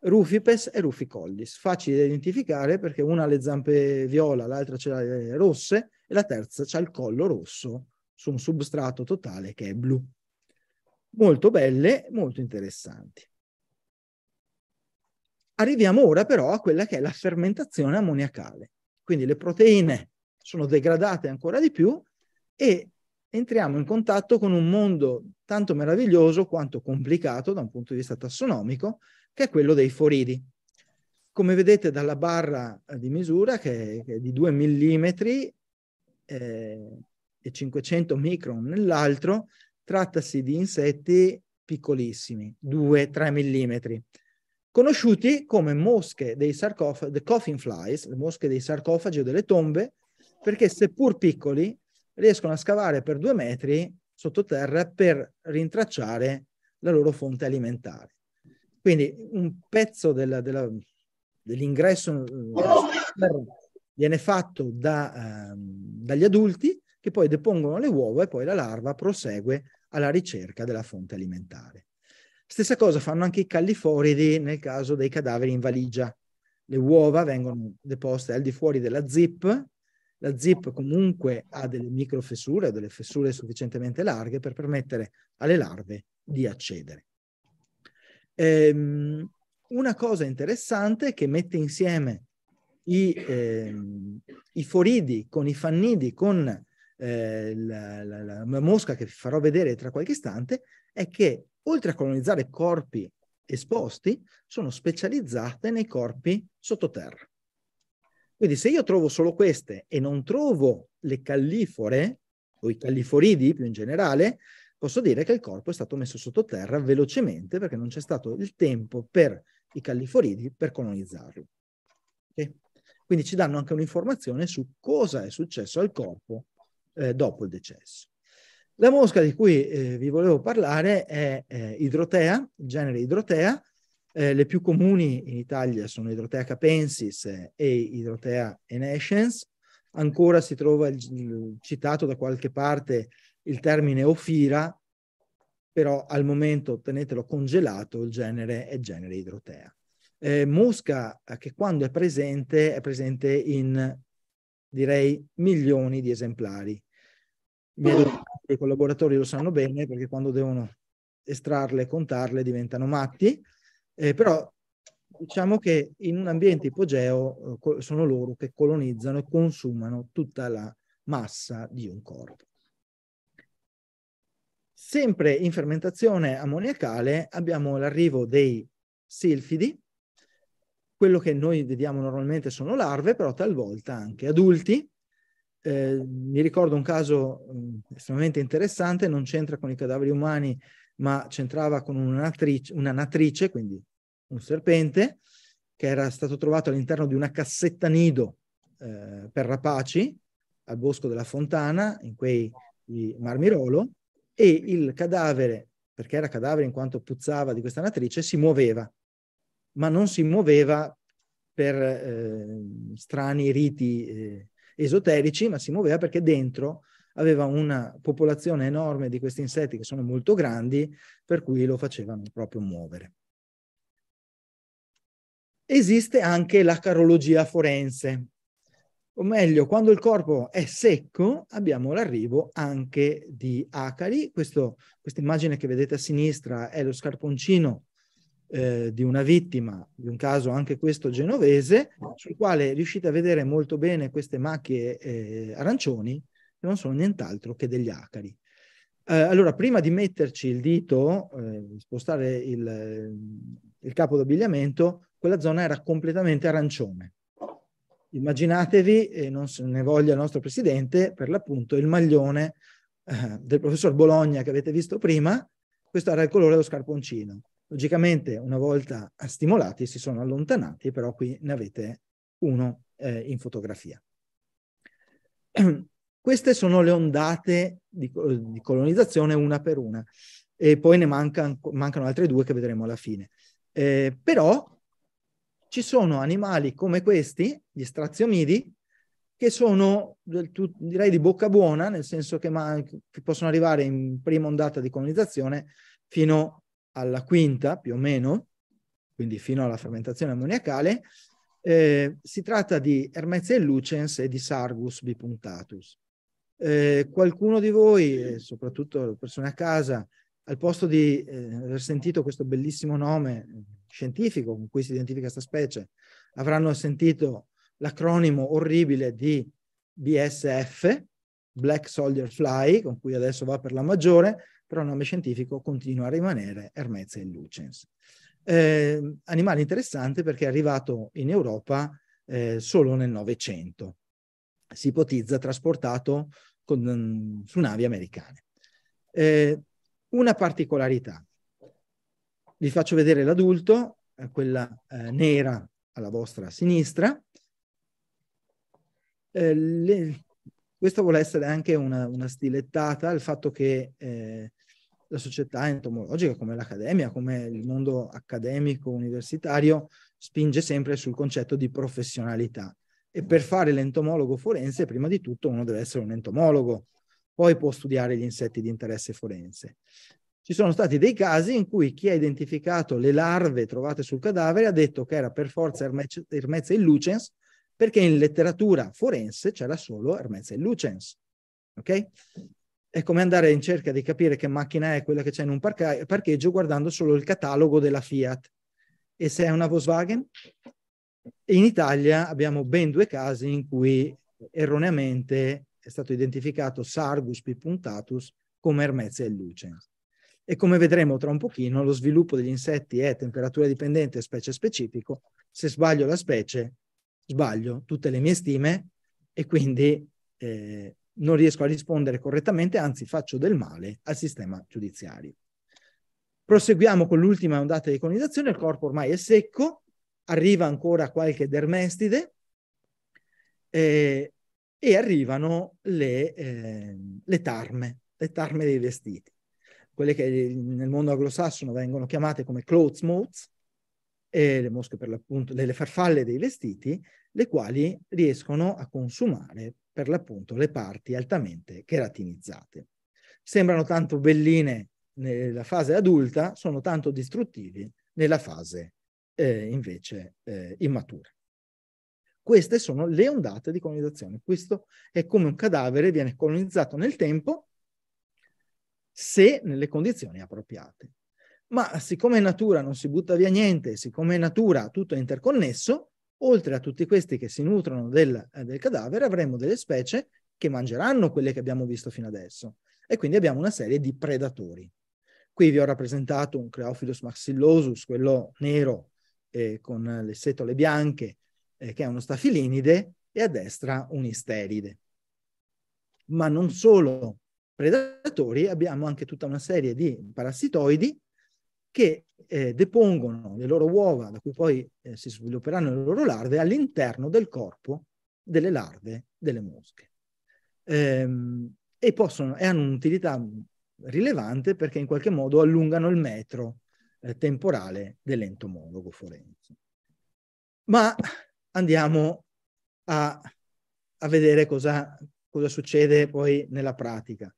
rufipes e ruficollis, facili da identificare perché una ha le zampe viola, l'altra ce l'ha le eh, rosse e la terza ha il collo rosso su un substrato totale che è blu. Molto belle, molto interessanti. Arriviamo ora però a quella che è la fermentazione ammoniacale, quindi le proteine sono degradate ancora di più e entriamo in contatto con un mondo tanto meraviglioso quanto complicato da un punto di vista tassonomico, che è quello dei foridi. Come vedete dalla barra eh, di misura, che è, che è di 2 mm eh, e 500 micron nell'altro, trattasi di insetti piccolissimi, 2-3 mm, conosciuti come mosche dei sarcofagi, the coffin flies, le mosche dei sarcofagi o delle tombe, perché seppur piccoli riescono a scavare per due metri sottoterra per rintracciare la loro fonte alimentare. Quindi un pezzo della, della, dell'ingresso eh, viene fatto da, eh, dagli adulti che poi depongono le uova e poi la larva prosegue alla ricerca della fonte alimentare. Stessa cosa fanno anche i califoridi nel caso dei cadaveri in valigia. Le uova vengono deposte al di fuori della zip la zip comunque ha delle microfessure, o delle fessure sufficientemente larghe per permettere alle larve di accedere. Ehm, una cosa interessante che mette insieme i, ehm, i foridi con i fannidi, con eh, la, la, la mosca che vi farò vedere tra qualche istante, è che oltre a colonizzare corpi esposti, sono specializzate nei corpi sottoterra. Quindi se io trovo solo queste e non trovo le callifore o i calliforidi più in generale, posso dire che il corpo è stato messo sottoterra velocemente perché non c'è stato il tempo per i calliforidi per colonizzarlo. Okay? Quindi ci danno anche un'informazione su cosa è successo al corpo eh, dopo il decesso. La mosca di cui eh, vi volevo parlare è eh, idrotea, genere idrotea, eh, le più comuni in Italia sono Idrotea capensis e Idrotea enescens. Ancora si trova il, citato da qualche parte il termine Ophira, però al momento tenetelo congelato, il genere è genere Idrotea. Eh, mosca eh, che quando è presente è presente in direi milioni di esemplari. I miei collaboratori lo sanno bene perché quando devono estrarle e contarle diventano matti. Eh, però diciamo che in un ambiente ipogeo eh, sono loro che colonizzano e consumano tutta la massa di un corpo. Sempre in fermentazione ammoniacale abbiamo l'arrivo dei silfidi, quello che noi vediamo normalmente sono larve, però talvolta anche adulti. Eh, mi ricordo un caso mm, estremamente interessante, non c'entra con i cadaveri umani, ma c'entrava con una natrice, quindi un serpente, che era stato trovato all'interno di una cassetta nido eh, per rapaci al bosco della Fontana, in quei di Marmirolo, e il cadavere, perché era cadavere in quanto puzzava di questa natrice, si muoveva, ma non si muoveva per eh, strani riti eh, esoterici, ma si muoveva perché dentro aveva una popolazione enorme di questi insetti che sono molto grandi, per cui lo facevano proprio muovere. Esiste anche la carologia forense, o meglio, quando il corpo è secco abbiamo l'arrivo anche di acari. Questa immagine che vedete a sinistra è lo scarponcino eh, di una vittima, di un caso anche questo genovese, sul quale riuscite a vedere molto bene queste macchie eh, arancioni non sono nient'altro che degli acari. Eh, allora, prima di metterci il dito, eh, spostare il, il capo d'abbigliamento, quella zona era completamente arancione. Immaginatevi, e non se ne voglia il nostro presidente, per l'appunto il maglione eh, del professor Bologna che avete visto prima, questo era il colore dello scarponcino. Logicamente, una volta stimolati, si sono allontanati, però qui ne avete uno eh, in fotografia. Eh, queste sono le ondate di, di colonizzazione una per una e poi ne manca, mancano altre due che vedremo alla fine. Eh, però ci sono animali come questi, gli straziomidi, che sono del, tu, direi di bocca buona, nel senso che, man- che, possono arrivare in prima ondata di colonizzazione fino alla quinta più o meno, quindi fino alla fermentazione ammoniacale. Eh, si tratta di e lucens e di Sargus bipuntatus. Eh, qualcuno di voi, soprattutto le persone a casa, al posto di eh, aver sentito questo bellissimo nome eh, scientifico con cui si identifica questa specie, avranno sentito l'acronimo orribile di BSF, Black Soldier Fly, con cui adesso va per la maggiore, però il nome scientifico continua a rimanere Hermes e Lucens. Eh, animale interessante perché è arrivato in Europa eh, solo nel Novecento. Si ipotizza trasportato con, mm, su navi americane. Eh, una particolarità, vi faccio vedere l'adulto, eh, quella eh, nera alla vostra sinistra. Eh, le, questo vuole essere anche una, una stilettata al fatto che eh, la società entomologica, come l'accademia, come il mondo accademico universitario, spinge sempre sul concetto di professionalità. E per fare l'entomologo forense, prima di tutto, uno deve essere un entomologo, poi può studiare gli insetti di interesse forense. Ci sono stati dei casi in cui chi ha identificato le larve trovate sul cadavere ha detto che era per forza Hermezia illucens, perché in letteratura forense c'era solo Hermezia illucens. Ok? È come andare in cerca di capire che macchina è quella che c'è in un parcheggio guardando solo il catalogo della Fiat. E se è una Volkswagen? In Italia abbiamo ben due casi in cui erroneamente è stato identificato Sargus pipuntatus come Ermezia e Lucens. E come vedremo tra un pochino, lo sviluppo degli insetti è temperatura dipendente specie specifico. Se sbaglio la specie, sbaglio tutte le mie stime e quindi eh, non riesco a rispondere correttamente, anzi faccio del male al sistema giudiziario. Proseguiamo con l'ultima ondata di colonizzazione, il corpo ormai è secco, arriva ancora qualche dermestide eh, e arrivano le, eh, le, tarme, le tarme dei vestiti, quelle che nel mondo anglosassone vengono chiamate come clothes moths, eh, le mosche per l'appunto, delle farfalle dei vestiti, le quali riescono a consumare per l'appunto le parti altamente keratinizzate. Sembrano tanto belline nella fase adulta, sono tanto distruttivi nella fase eh, invece eh, immature. Queste sono le ondate di colonizzazione. Questo è come un cadavere viene colonizzato nel tempo se nelle condizioni appropriate. Ma siccome in natura non si butta via niente, siccome in natura tutto è interconnesso, oltre a tutti questi che si nutrono del, eh, del cadavere, avremo delle specie che mangeranno quelle che abbiamo visto fino adesso. E quindi abbiamo una serie di predatori. Qui vi ho rappresentato un Creophilus maxillosus, quello nero eh, con le setole bianche, eh, che è uno stafilinide, e a destra un isteride. Ma non solo predatori, abbiamo anche tutta una serie di parassitoidi che eh, depongono le loro uova, da cui poi eh, si svilupperanno le loro larve, all'interno del corpo delle larve delle mosche. Ehm, e possono, e hanno un'utilità rilevante perché in qualche modo allungano il metro eh, temporale dell'entomologo forense. Ma andiamo a, a vedere cosa, cosa, succede poi nella pratica.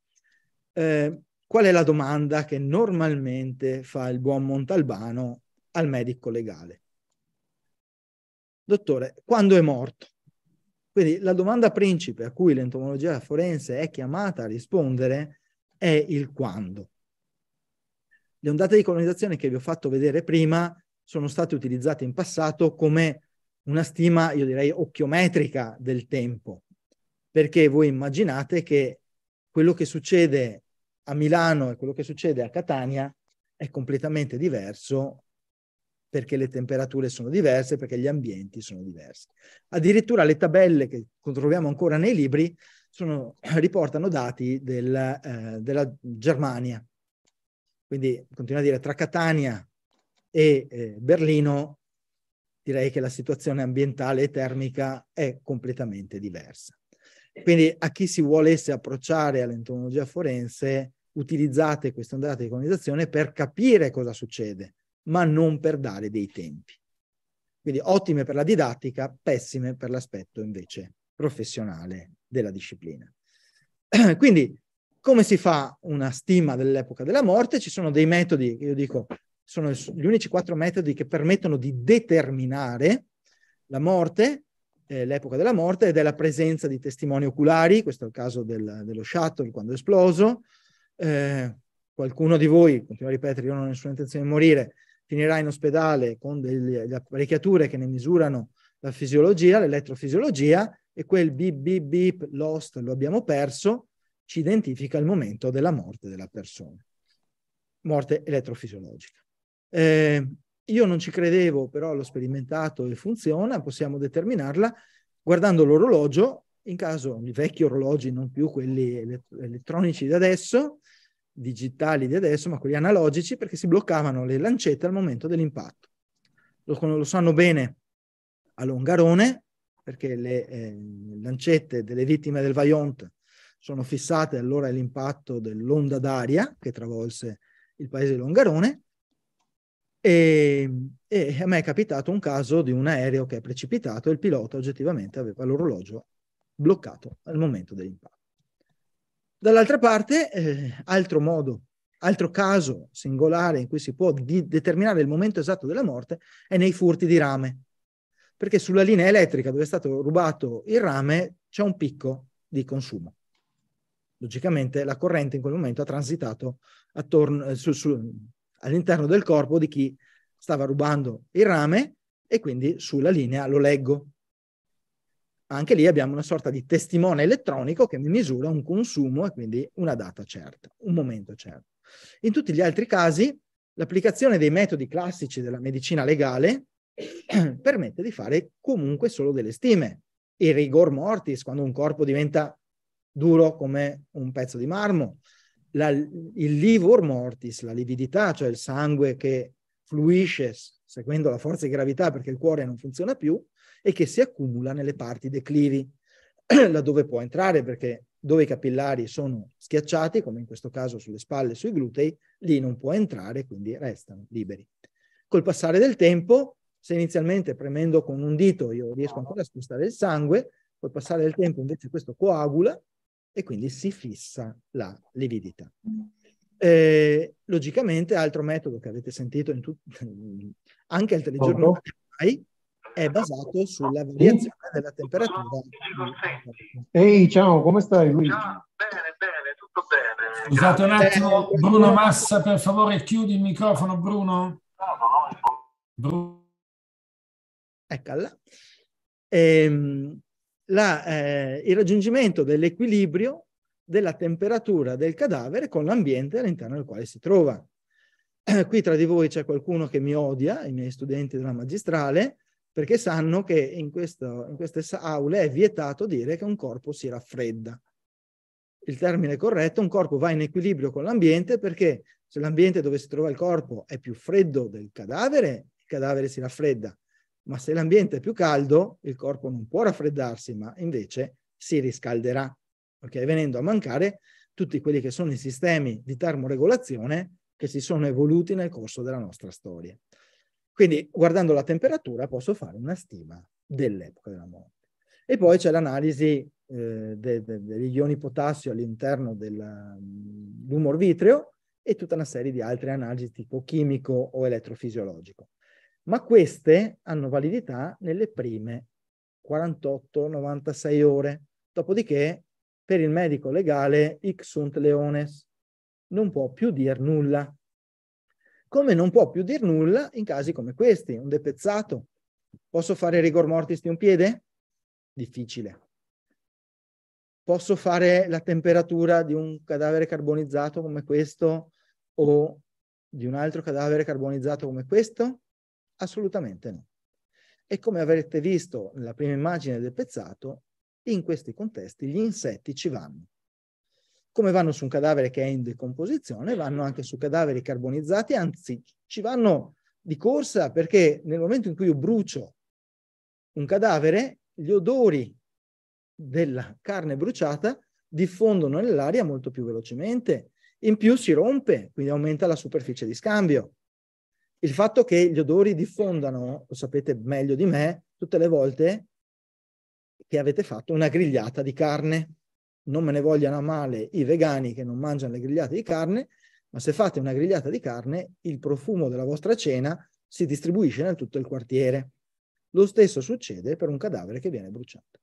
Eh, qual è la domanda che normalmente fa il buon Montalbano al medico legale? Dottore, quando è morto? Quindi la domanda principe a cui l'entomologia forense è chiamata a rispondere è il quando. Le ondate di colonizzazione che vi ho fatto vedere prima sono state utilizzate in passato come una stima, io direi, occhiometrica del tempo, perché voi immaginate che quello che succede a Milano e quello che succede a Catania è completamente diverso perché le temperature sono diverse, perché gli ambienti sono diversi. Addirittura le tabelle che troviamo ancora nei libri sono, riportano dati del, eh, della Germania, quindi, continuo a dire, tra Catania e eh, Berlino direi che la situazione ambientale e termica è completamente diversa. Quindi a chi si volesse approcciare all'entomologia forense, utilizzate questo andate di colonizzazione per capire cosa succede, ma non per dare dei tempi. Quindi ottime per la didattica, pessime per l'aspetto invece professionale della disciplina. Quindi come si fa una stima dell'epoca della morte? Ci sono dei metodi, io dico, sono gli unici quattro metodi che permettono di determinare la morte, eh, l'epoca della morte, ed è la presenza di testimoni oculari, questo è il caso del, dello shuttle quando è esploso. Eh, qualcuno di voi, continuo a ripetere, io non ho nessuna intenzione di morire, finirà in ospedale con delle, delle apparecchiature che ne misurano la fisiologia, l'elettrofisiologia, e quel bip bip bip lost lo abbiamo perso, ci identifica il momento della morte della persona, morte elettrofisiologica. Eh, io non ci credevo, però l'ho sperimentato e funziona, possiamo determinarla guardando l'orologio, in caso i vecchi orologi, non più quelli elettronici di adesso, digitali di adesso, ma quelli analogici, perché si bloccavano le lancette al momento dell'impatto. Lo, lo sanno bene a Longarone, perché le eh, lancette delle vittime del Vajont sono fissate allora l'impatto dell'onda d'aria che travolse il paese Longarone e, e, a me è capitato un caso di un aereo che è precipitato e il pilota oggettivamente aveva l'orologio bloccato al momento dell'impatto. Dall'altra parte, eh, altro modo, altro caso singolare in cui si può determinare il momento esatto della morte è nei furti di rame, perché sulla linea elettrica dove è stato rubato il rame c'è un picco di consumo logicamente la corrente in quel momento ha transitato attorno, eh, su, su, all'interno del corpo di chi stava rubando il rame e quindi sulla linea lo leggo. Anche lì abbiamo una sorta di testimone elettronico che mi misura un consumo e quindi una data certa, un momento certo. In tutti gli altri casi, l'applicazione dei metodi classici della medicina legale permette di fare comunque solo delle stime. Il rigor mortis, quando un corpo diventa duro come un pezzo di marmo. La, il livor mortis, la lividità, cioè il sangue che fluisce seguendo la forza di gravità perché il cuore non funziona più e che si accumula nelle parti declivi, laddove può entrare perché dove i capillari sono schiacciati, come in questo caso sulle spalle e sui glutei, lì non può entrare, quindi restano liberi. Col passare del tempo, se inizialmente premendo con un dito io riesco ancora a spostare il sangue, col passare del tempo invece questo coagula e quindi si fissa la lividità. Mm. Eh, logicamente, altro metodo che avete sentito in tut- anche al telegiornale ormai, è basato sulla variazione della temperatura. Ehi, ciao, come stai Luigi? Ciao, bene, bene, tutto bene. Scusate un attimo, Bruno Massa, per favore, chiudi il microfono, Bruno. Bruno. Eccola. Ehm, la, eh, il raggiungimento dell'equilibrio della temperatura del cadavere con l'ambiente all'interno del quale si trova. Eh, qui tra di voi c'è qualcuno che mi odia, i miei studenti della magistrale, perché sanno che in, questo, in queste aule è vietato dire che un corpo si raffredda. Il termine corretto, un corpo va in equilibrio con l'ambiente perché se l'ambiente dove si trova il corpo è più freddo del cadavere, il cadavere si raffredda ma se l'ambiente è più caldo, il corpo non può raffreddarsi, ma invece si riscalderà, okay? venendo a mancare tutti quelli che sono i sistemi di termoregolazione che si sono evoluti nel corso della nostra storia. Quindi guardando la temperatura posso fare una stima dell'epoca della morte. E poi c'è l'analisi eh, de, de, degli ioni potassio all'interno dell'umor mm, vitreo e tutta una serie di altre analisi tipo chimico o elettrofisiologico ma queste hanno validità nelle prime 48-96 ore. Dopodiché, per il medico legale, hic sunt leones, non può più dir nulla. Come non può più dir nulla in casi come questi, un depezzato. Posso fare rigor mortis di un piede? Difficile. Posso fare la temperatura di un cadavere carbonizzato come questo o di un altro cadavere carbonizzato come questo? Assolutamente no. E come avrete visto nella prima immagine del pezzato, in questi contesti gli insetti ci vanno. Come vanno su un cadavere che è in decomposizione, vanno anche su cadaveri carbonizzati, anzi ci vanno di corsa perché nel momento in cui io brucio un cadavere, gli odori della carne bruciata diffondono nell'aria molto più velocemente, in più si rompe, quindi aumenta la superficie di scambio il fatto che gli odori diffondano, lo sapete meglio di me, tutte le volte che avete fatto una grigliata di carne. Non me ne vogliano a male i vegani che non mangiano le grigliate di carne, ma se fate una grigliata di carne, il profumo della vostra cena si distribuisce nel tutto il quartiere. Lo stesso succede per un cadavere che viene bruciato.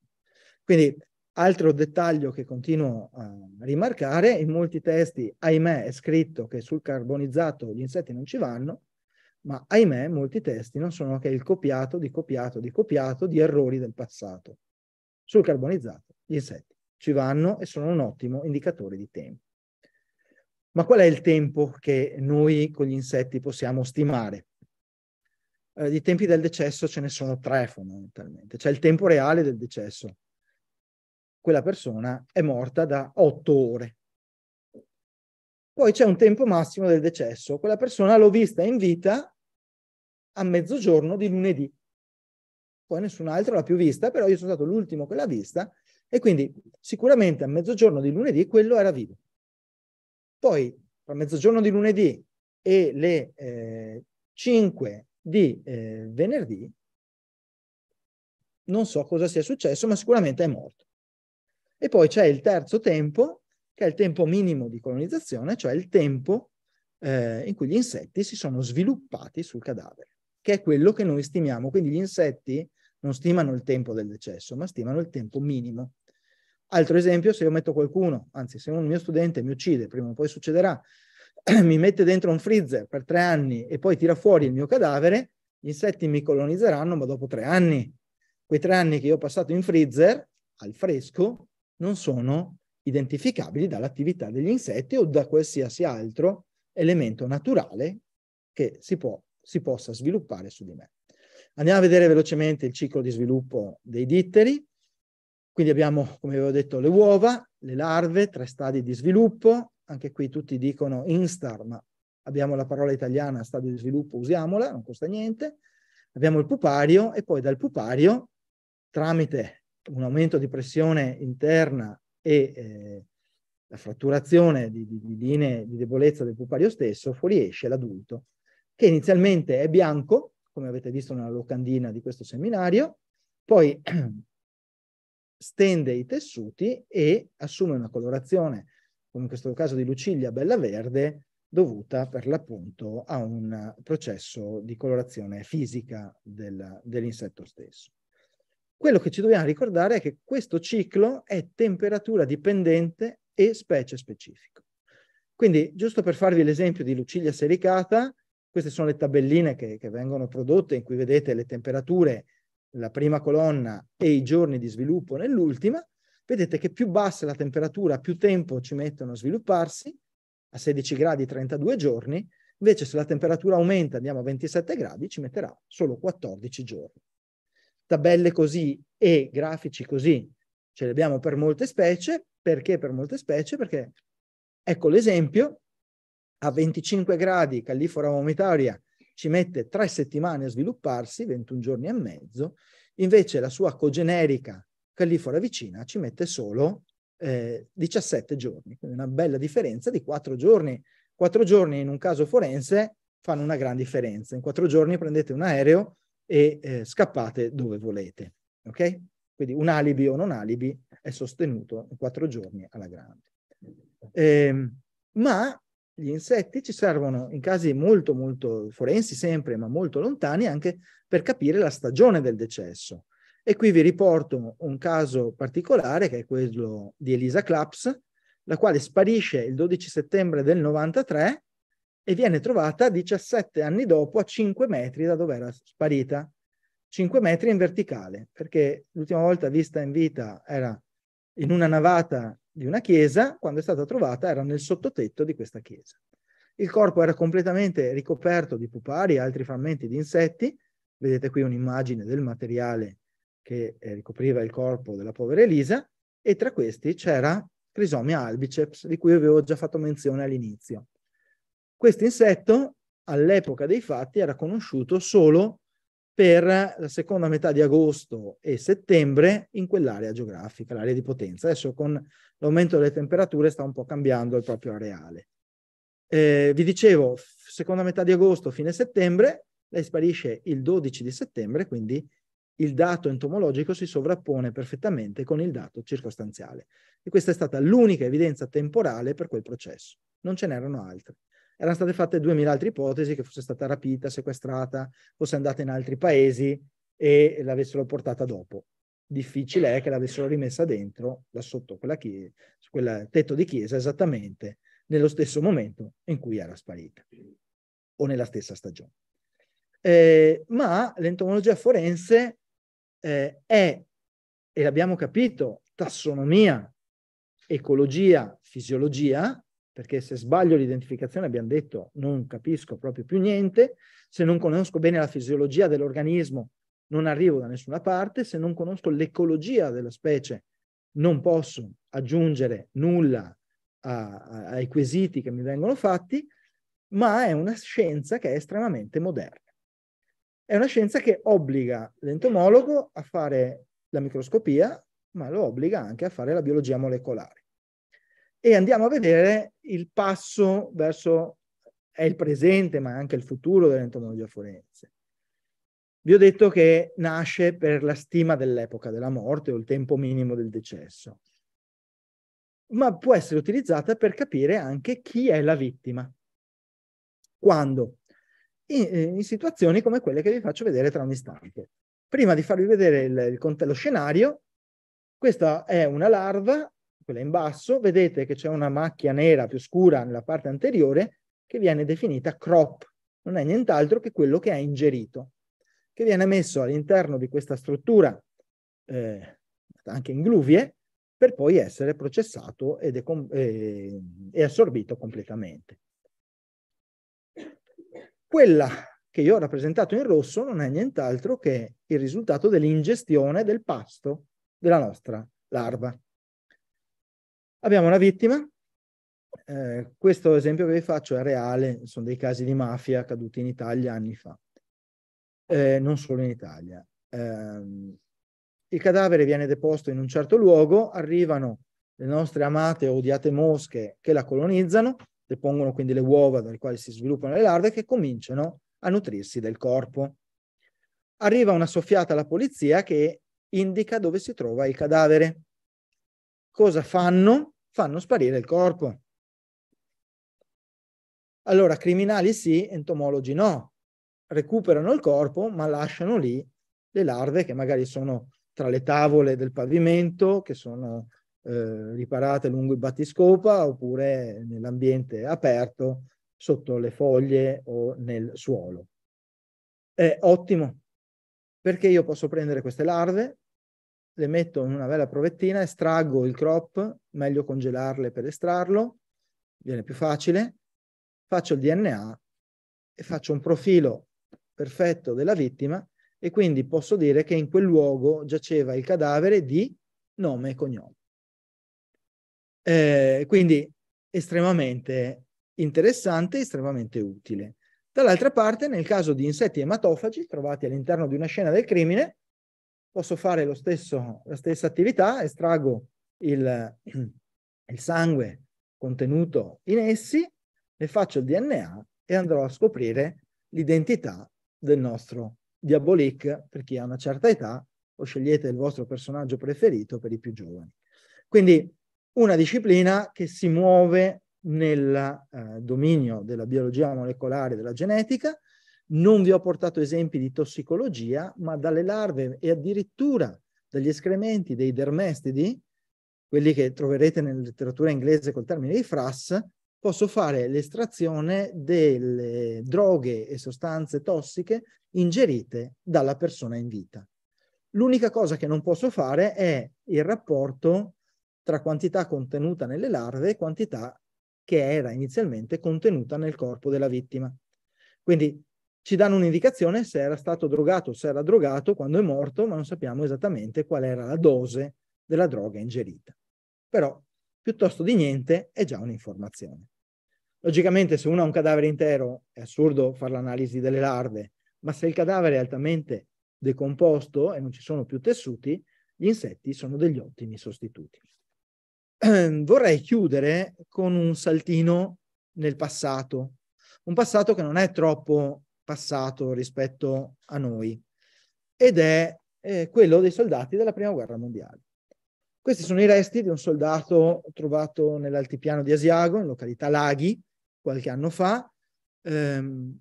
Quindi, altro dettaglio che continuo a rimarcare, in molti testi, ahimè, è scritto che sul carbonizzato gli insetti non ci vanno, ma ahimè molti testi non sono che il copiato di copiato di copiato di errori del passato. Sul carbonizzato gli insetti ci vanno e sono un ottimo indicatore di tempo. Ma qual è il tempo che noi con gli insetti possiamo stimare? Eh, di tempi del decesso ce ne sono tre fondamentalmente. C'è il tempo reale del decesso. Quella persona è morta da otto ore. Poi c'è un tempo massimo del decesso. Quella persona l'ho vista in vita a mezzogiorno di lunedì. Poi nessun altro l'ha più vista, però io sono stato l'ultimo che l'ha vista e quindi sicuramente a mezzogiorno di lunedì quello era vivo. Poi tra mezzogiorno di lunedì e le eh, 5 di eh, venerdì non so cosa sia successo, ma sicuramente è morto. E poi c'è il terzo tempo che è il tempo minimo di colonizzazione, cioè il tempo eh, in cui gli insetti si sono sviluppati sul cadavere, che è quello che noi stimiamo. Quindi gli insetti non stimano il tempo del decesso, ma stimano il tempo minimo. Altro esempio, se io metto qualcuno, anzi se un mio studente mi uccide, prima o poi succederà, mi mette dentro un freezer per tre anni e poi tira fuori il mio cadavere, gli insetti mi colonizzeranno, ma dopo tre anni. Quei tre anni che io ho passato in freezer, al fresco, non sono identificabili dall'attività degli insetti o da qualsiasi altro elemento naturale che si, può, si possa sviluppare su di me. Andiamo a vedere velocemente il ciclo di sviluppo dei ditteri. Quindi abbiamo, come avevo detto, le uova, le larve, tre stadi di sviluppo. Anche qui tutti dicono instar, ma abbiamo la parola italiana stadio di sviluppo, usiamola, non costa niente. Abbiamo il pupario e poi dal pupario, tramite un aumento di pressione interna e eh, la fratturazione di, di, di linee di debolezza del pupario stesso fuoriesce l'adulto, che inizialmente è bianco, come avete visto nella locandina di questo seminario, poi stende i tessuti e assume una colorazione, come in questo caso di Luciglia, bella verde, dovuta per l'appunto a un processo di colorazione fisica del, dell'insetto stesso. Quello che ci dobbiamo ricordare è che questo ciclo è temperatura dipendente e specie specifico. Quindi, giusto per farvi l'esempio di Lucilia sericata, queste sono le tabelline che, che vengono prodotte in cui vedete le temperature, la prima colonna e i giorni di sviluppo nell'ultima, vedete che più bassa è la temperatura, più tempo ci mettono a svilupparsi, a 16 gradi 32 giorni, invece se la temperatura aumenta, andiamo a 27 gradi, ci metterà solo 14 giorni tabelle così e grafici così ce li abbiamo per molte specie. Perché per molte specie? Perché, ecco l'esempio, a 25 gradi Callifora vomitaria ci mette tre settimane a svilupparsi, 21 giorni e mezzo, invece la sua cogenerica Callifora vicina ci mette solo eh, 17 giorni, quindi una bella differenza di 4 giorni. 4 giorni in un caso forense fanno una gran differenza. In 4 giorni prendete un aereo e eh, scappate dove volete. Ok? Quindi un alibi o non alibi è sostenuto in quattro giorni alla grande. Eh, ma gli insetti ci servono in casi molto, molto forensi sempre, ma molto lontani, anche per capire la stagione del decesso. E qui vi riporto un caso particolare, che è quello di Elisa Claps, la quale sparisce il 12 settembre del 93 e viene trovata 17 anni dopo a 5 metri da dove era sparita. 5 metri in verticale, perché l'ultima volta vista in vita era in una navata di una chiesa, quando è stata trovata era nel sottotetto di questa chiesa. Il corpo era completamente ricoperto di pupari e altri frammenti di insetti, vedete qui un'immagine del materiale che eh, ricopriva il corpo della povera Elisa, e tra questi c'era Crisomia albiceps, di cui avevo già fatto menzione all'inizio. Questo insetto all'epoca dei fatti era conosciuto solo per la seconda metà di agosto e settembre in quell'area geografica, l'area di potenza. Adesso con l'aumento delle temperature sta un po' cambiando il proprio areale. Eh, vi dicevo, seconda metà di agosto, fine settembre, lei sparisce il 12 di settembre, quindi il dato entomologico si sovrappone perfettamente con il dato circostanziale. E questa è stata l'unica evidenza temporale per quel processo, non ce n'erano altre erano state fatte 2000 altre ipotesi che fosse stata rapita, sequestrata, fosse andata in altri paesi e l'avessero portata dopo. Difficile è che l'avessero rimessa dentro, là sotto quella chiesa, quel tetto di chiesa, esattamente nello stesso momento in cui era sparita o nella stessa stagione. Eh, ma l'entomologia forense eh, è, e l'abbiamo capito, tassonomia, ecologia, fisiologia, perché se sbaglio l'identificazione abbiamo detto non capisco proprio più niente, se non conosco bene la fisiologia dell'organismo non arrivo da nessuna parte, se non conosco l'ecologia della specie non posso aggiungere nulla a, a, ai quesiti che mi vengono fatti, ma è una scienza che è estremamente moderna. È una scienza che obbliga l'entomologo a fare la microscopia, ma lo obbliga anche a fare la biologia molecolare e andiamo a vedere il passo verso il presente ma anche il futuro dell'entomologia forense. Vi ho detto che nasce per la stima dell'epoca della morte o il tempo minimo del decesso, ma può essere utilizzata per capire anche chi è la vittima. Quando? In, eh, in situazioni come quelle che vi faccio vedere tra un istante. Prima di farvi vedere il, il, lo scenario, questa è una larva quella in basso, vedete che c'è una macchia nera più scura nella parte anteriore che viene definita crop, non è nient'altro che quello che ha ingerito, che viene messo all'interno di questa struttura eh, anche in gluvie per poi essere processato e, e, e assorbito completamente. Quella che io ho rappresentato in rosso non è nient'altro che il risultato dell'ingestione del pasto della nostra larva. Abbiamo una vittima, eh, questo esempio che vi faccio è reale, sono dei casi di mafia accaduti in Italia anni fa, eh, non solo in Italia. Eh, il cadavere viene deposto in un certo luogo, arrivano le nostre amate o odiate mosche che la colonizzano, depongono quindi le uova dalle quali si sviluppano le larve che cominciano a nutrirsi del corpo. Arriva una soffiata alla polizia che indica dove si trova il cadavere cosa fanno? Fanno sparire il corpo. Allora, criminali sì, entomologi no. Recuperano il corpo, ma lasciano lì le larve che magari sono tra le tavole del pavimento, che sono eh, riparate lungo il battiscopa, oppure nell'ambiente aperto, sotto le foglie o nel suolo. È ottimo, perché io posso prendere queste larve, le metto in una bella provettina, estraggo il crop, meglio congelarle per estrarlo, viene più facile, faccio il DNA e faccio un profilo perfetto della vittima e quindi posso dire che in quel luogo giaceva il cadavere di nome e cognome. Eh, quindi estremamente interessante, estremamente utile. Dall'altra parte, nel caso di insetti ematofagi trovati all'interno di una scena del crimine, posso fare lo stesso, la stessa attività, estraggo il, il sangue contenuto in essi, ne faccio il DNA e andrò a scoprire l'identità del nostro diabolic per chi ha una certa età o scegliete il vostro personaggio preferito per i più giovani. Quindi una disciplina che si muove nel eh, dominio della biologia molecolare, della genetica, non vi ho portato esempi di tossicologia, ma dalle larve e addirittura dagli escrementi dei dermestidi, quelli che troverete nella letteratura inglese col termine di frass, posso fare l'estrazione delle droghe e sostanze tossiche ingerite dalla persona in vita. L'unica cosa che non posso fare è il rapporto tra quantità contenuta nelle larve e quantità che era inizialmente contenuta nel corpo della vittima. Quindi ci danno un'indicazione se era stato drogato, o se era drogato, quando è morto, ma non sappiamo esattamente qual era la dose della droga ingerita. Però, piuttosto di niente, è già un'informazione. Logicamente, se uno ha un cadavere intero, è assurdo fare l'analisi delle larve, ma se il cadavere è altamente decomposto e non ci sono più tessuti, gli insetti sono degli ottimi sostituti. Vorrei chiudere con un saltino nel passato, un passato che non è troppo passato rispetto a noi ed è eh, quello dei soldati della Prima Guerra Mondiale. Questi sono i resti di un soldato trovato nell'altipiano di Asiago, in località Laghi, qualche anno fa. Eh,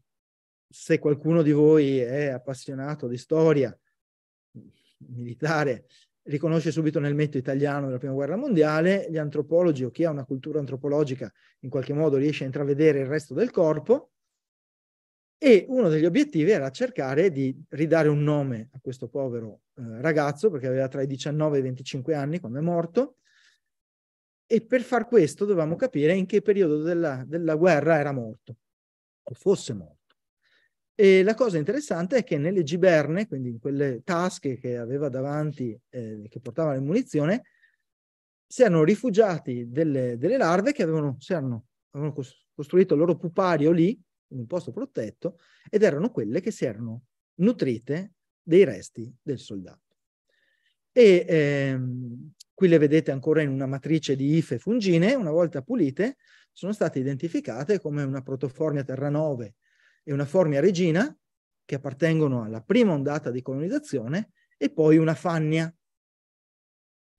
se qualcuno di voi è appassionato di storia militare, riconosce subito nel metodo italiano della Prima Guerra Mondiale, gli antropologi o chi ha una cultura antropologica in qualche modo riesce a intravedere il resto del corpo, e uno degli obiettivi era cercare di ridare un nome a questo povero eh, ragazzo, perché aveva tra i 19 e i 25 anni quando è morto, e per far questo dovevamo capire in che periodo della, della guerra era morto, o fosse morto. E la cosa interessante è che nelle giberne, quindi in quelle tasche che aveva davanti, eh, che portava le munizioni, si erano rifugiati delle, delle larve che avevano, erano, avevano costruito il loro pupario lì in un posto protetto, ed erano quelle che si erano nutrite dei resti del soldato. E ehm, qui le vedete ancora in una matrice di ife fungine, una volta pulite, sono state identificate come una protoformia terranove e una formia regina, che appartengono alla prima ondata di colonizzazione, e poi una fannia.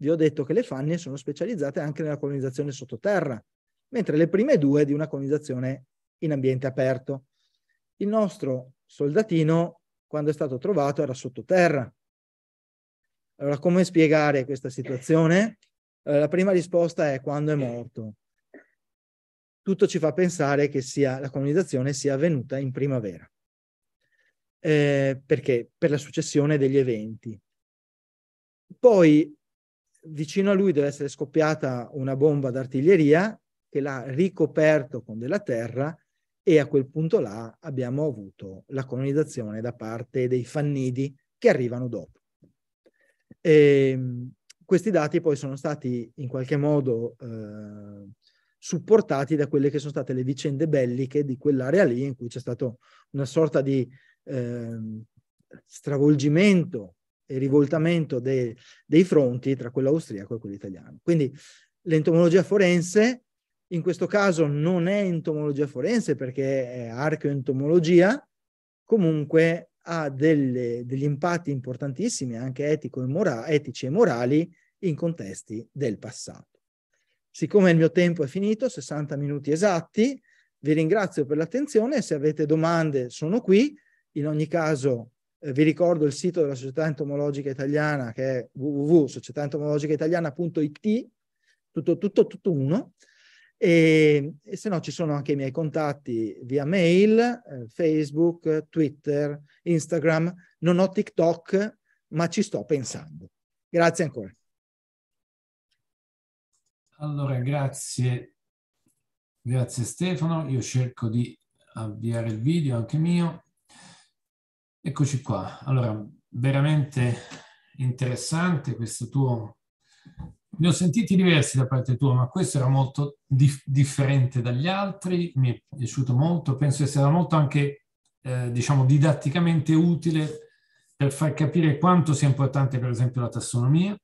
Vi ho detto che le fannie sono specializzate anche nella colonizzazione sottoterra, mentre le prime due di una colonizzazione in ambiente aperto. Il nostro soldatino, quando è stato trovato, era sottoterra. Allora, come spiegare questa situazione? Eh, la prima risposta è quando è morto. Tutto ci fa pensare che sia, la colonizzazione sia avvenuta in primavera. Eh, perché? Per la successione degli eventi. Poi, vicino a lui deve essere scoppiata una bomba d'artiglieria che l'ha ricoperto con della terra e a quel punto là abbiamo avuto la colonizzazione da parte dei fannidi che arrivano dopo. E, ehm, questi dati poi sono stati in qualche modo eh, supportati da quelle che sono state le vicende belliche di quell'area lì in cui c'è stato una sorta di eh, stravolgimento e rivoltamento de, dei fronti tra quello austriaco e quello italiano. Quindi l'entomologia forense in questo caso non è entomologia forense perché è archeoentomologia, comunque ha delle, degli impatti importantissimi anche etico e mora- etici e morali in contesti del passato. Siccome il mio tempo è finito, 60 minuti esatti, vi ringrazio per l'attenzione, se avete domande sono qui, in ogni caso eh, vi ricordo il sito della Società Entomologica Italiana che è www.societaentomologicaitaliana.it, tutto, tutto, tutto uno, e, e, se no ci sono anche i miei contatti via mail, eh, Facebook, Twitter, Instagram. Non ho TikTok, ma ci sto pensando. Grazie ancora. Allora, grazie. Grazie Stefano. Io cerco di avviare il video anche mio. Eccoci qua. Allora, veramente interessante questo tuo ne ho sentiti diversi da parte tua, ma questo era molto dif- differente dagli altri, mi è piaciuto molto, penso che sia molto anche, eh, diciamo, didatticamente utile per far capire quanto sia importante, per esempio, la tassonomia,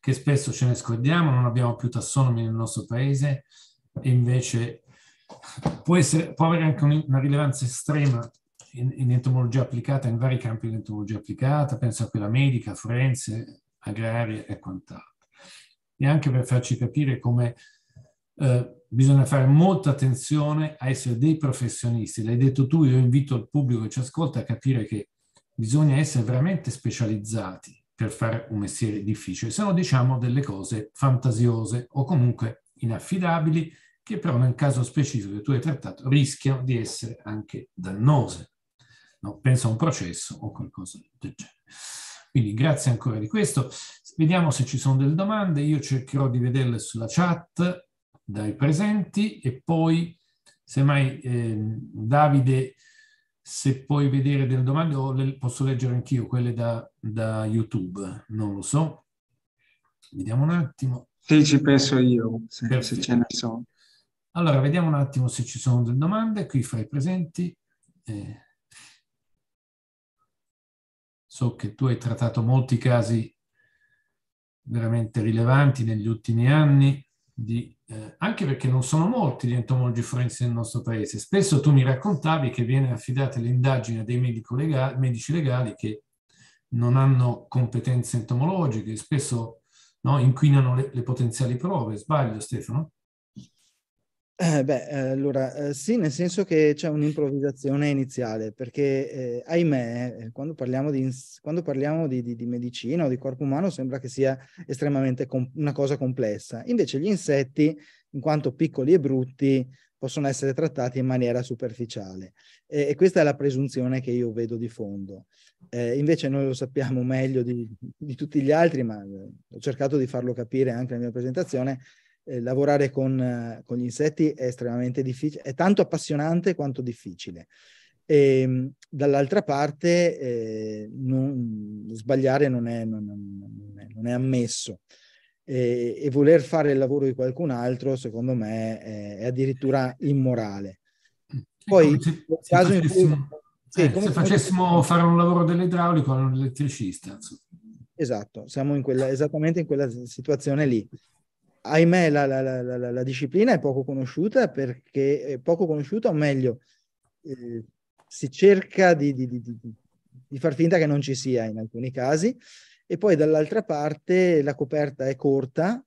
che spesso ce ne scordiamo, non abbiamo più tassonomi nel nostro paese e invece può, essere, può avere anche una rilevanza estrema in, in entomologia applicata, in vari campi di entomologia applicata, penso a quella medica, forense, agraria e quant'altro e anche per farci capire come eh, bisogna fare molta attenzione a essere dei professionisti. L'hai detto tu, io invito il pubblico che ci ascolta a capire che bisogna essere veramente specializzati per fare un mestiere difficile, se no diciamo delle cose fantasiose o comunque inaffidabili che però nel caso specifico che tu hai trattato rischiano di essere anche dannose. No, pensa a un processo o qualcosa del genere. Quindi grazie ancora di questo. Vediamo se ci sono delle domande, io cercherò di vederle sulla chat dai presenti e poi semmai eh, Davide se puoi vedere delle domande o le posso leggere anch'io quelle da, da, YouTube, non lo so. Vediamo un attimo. Sì, ci penso io, se, se ce ne sono. Allora, vediamo un attimo se ci sono delle domande qui fra i presenti. Eh, so che tu hai trattato molti casi veramente rilevanti negli ultimi anni, di, eh, anche perché non sono molti gli entomologi forensi nel nostro paese. Spesso tu mi raccontavi che viene affidata l'indagine dei legali, medici legali che non hanno competenze entomologiche, spesso no, inquinano le, le potenziali prove. Sbaglio Stefano? Eh, beh, eh, allora eh, sì, nel senso che c'è un'improvvisazione iniziale, perché eh, ahimè, eh, quando parliamo, di, quando parliamo di, di, di, medicina o di corpo umano sembra che sia estremamente com- una cosa complessa. Invece gli insetti, in quanto piccoli e brutti, possono essere trattati in maniera superficiale. E, e questa è la presunzione che io vedo di fondo. invece noi lo sappiamo meglio di, tutti gli altri, ma ho cercato di farlo capire anche nella mia presentazione, eh, lavorare con, eh, con, gli insetti è estremamente difficile, è tanto appassionante quanto difficile. E, ehm, dall'altra parte eh, non, sbagliare non è, non, non è, non è ammesso e, e, voler fare il lavoro di qualcun altro secondo me è, è addirittura immorale. Mm. Poi, eh, se, se, facessimo, cui, sì, eh, se facessimo fare un lavoro dell'idraulico a un elettricista. Esatto, siamo in quella, esattamente in quella situazione lì ahimè la, la, la, la, disciplina è poco conosciuta perché è poco conosciuta, o meglio, eh, si cerca di, di, di, di, far finta che non ci sia in alcuni casi e poi dall'altra parte la coperta è corta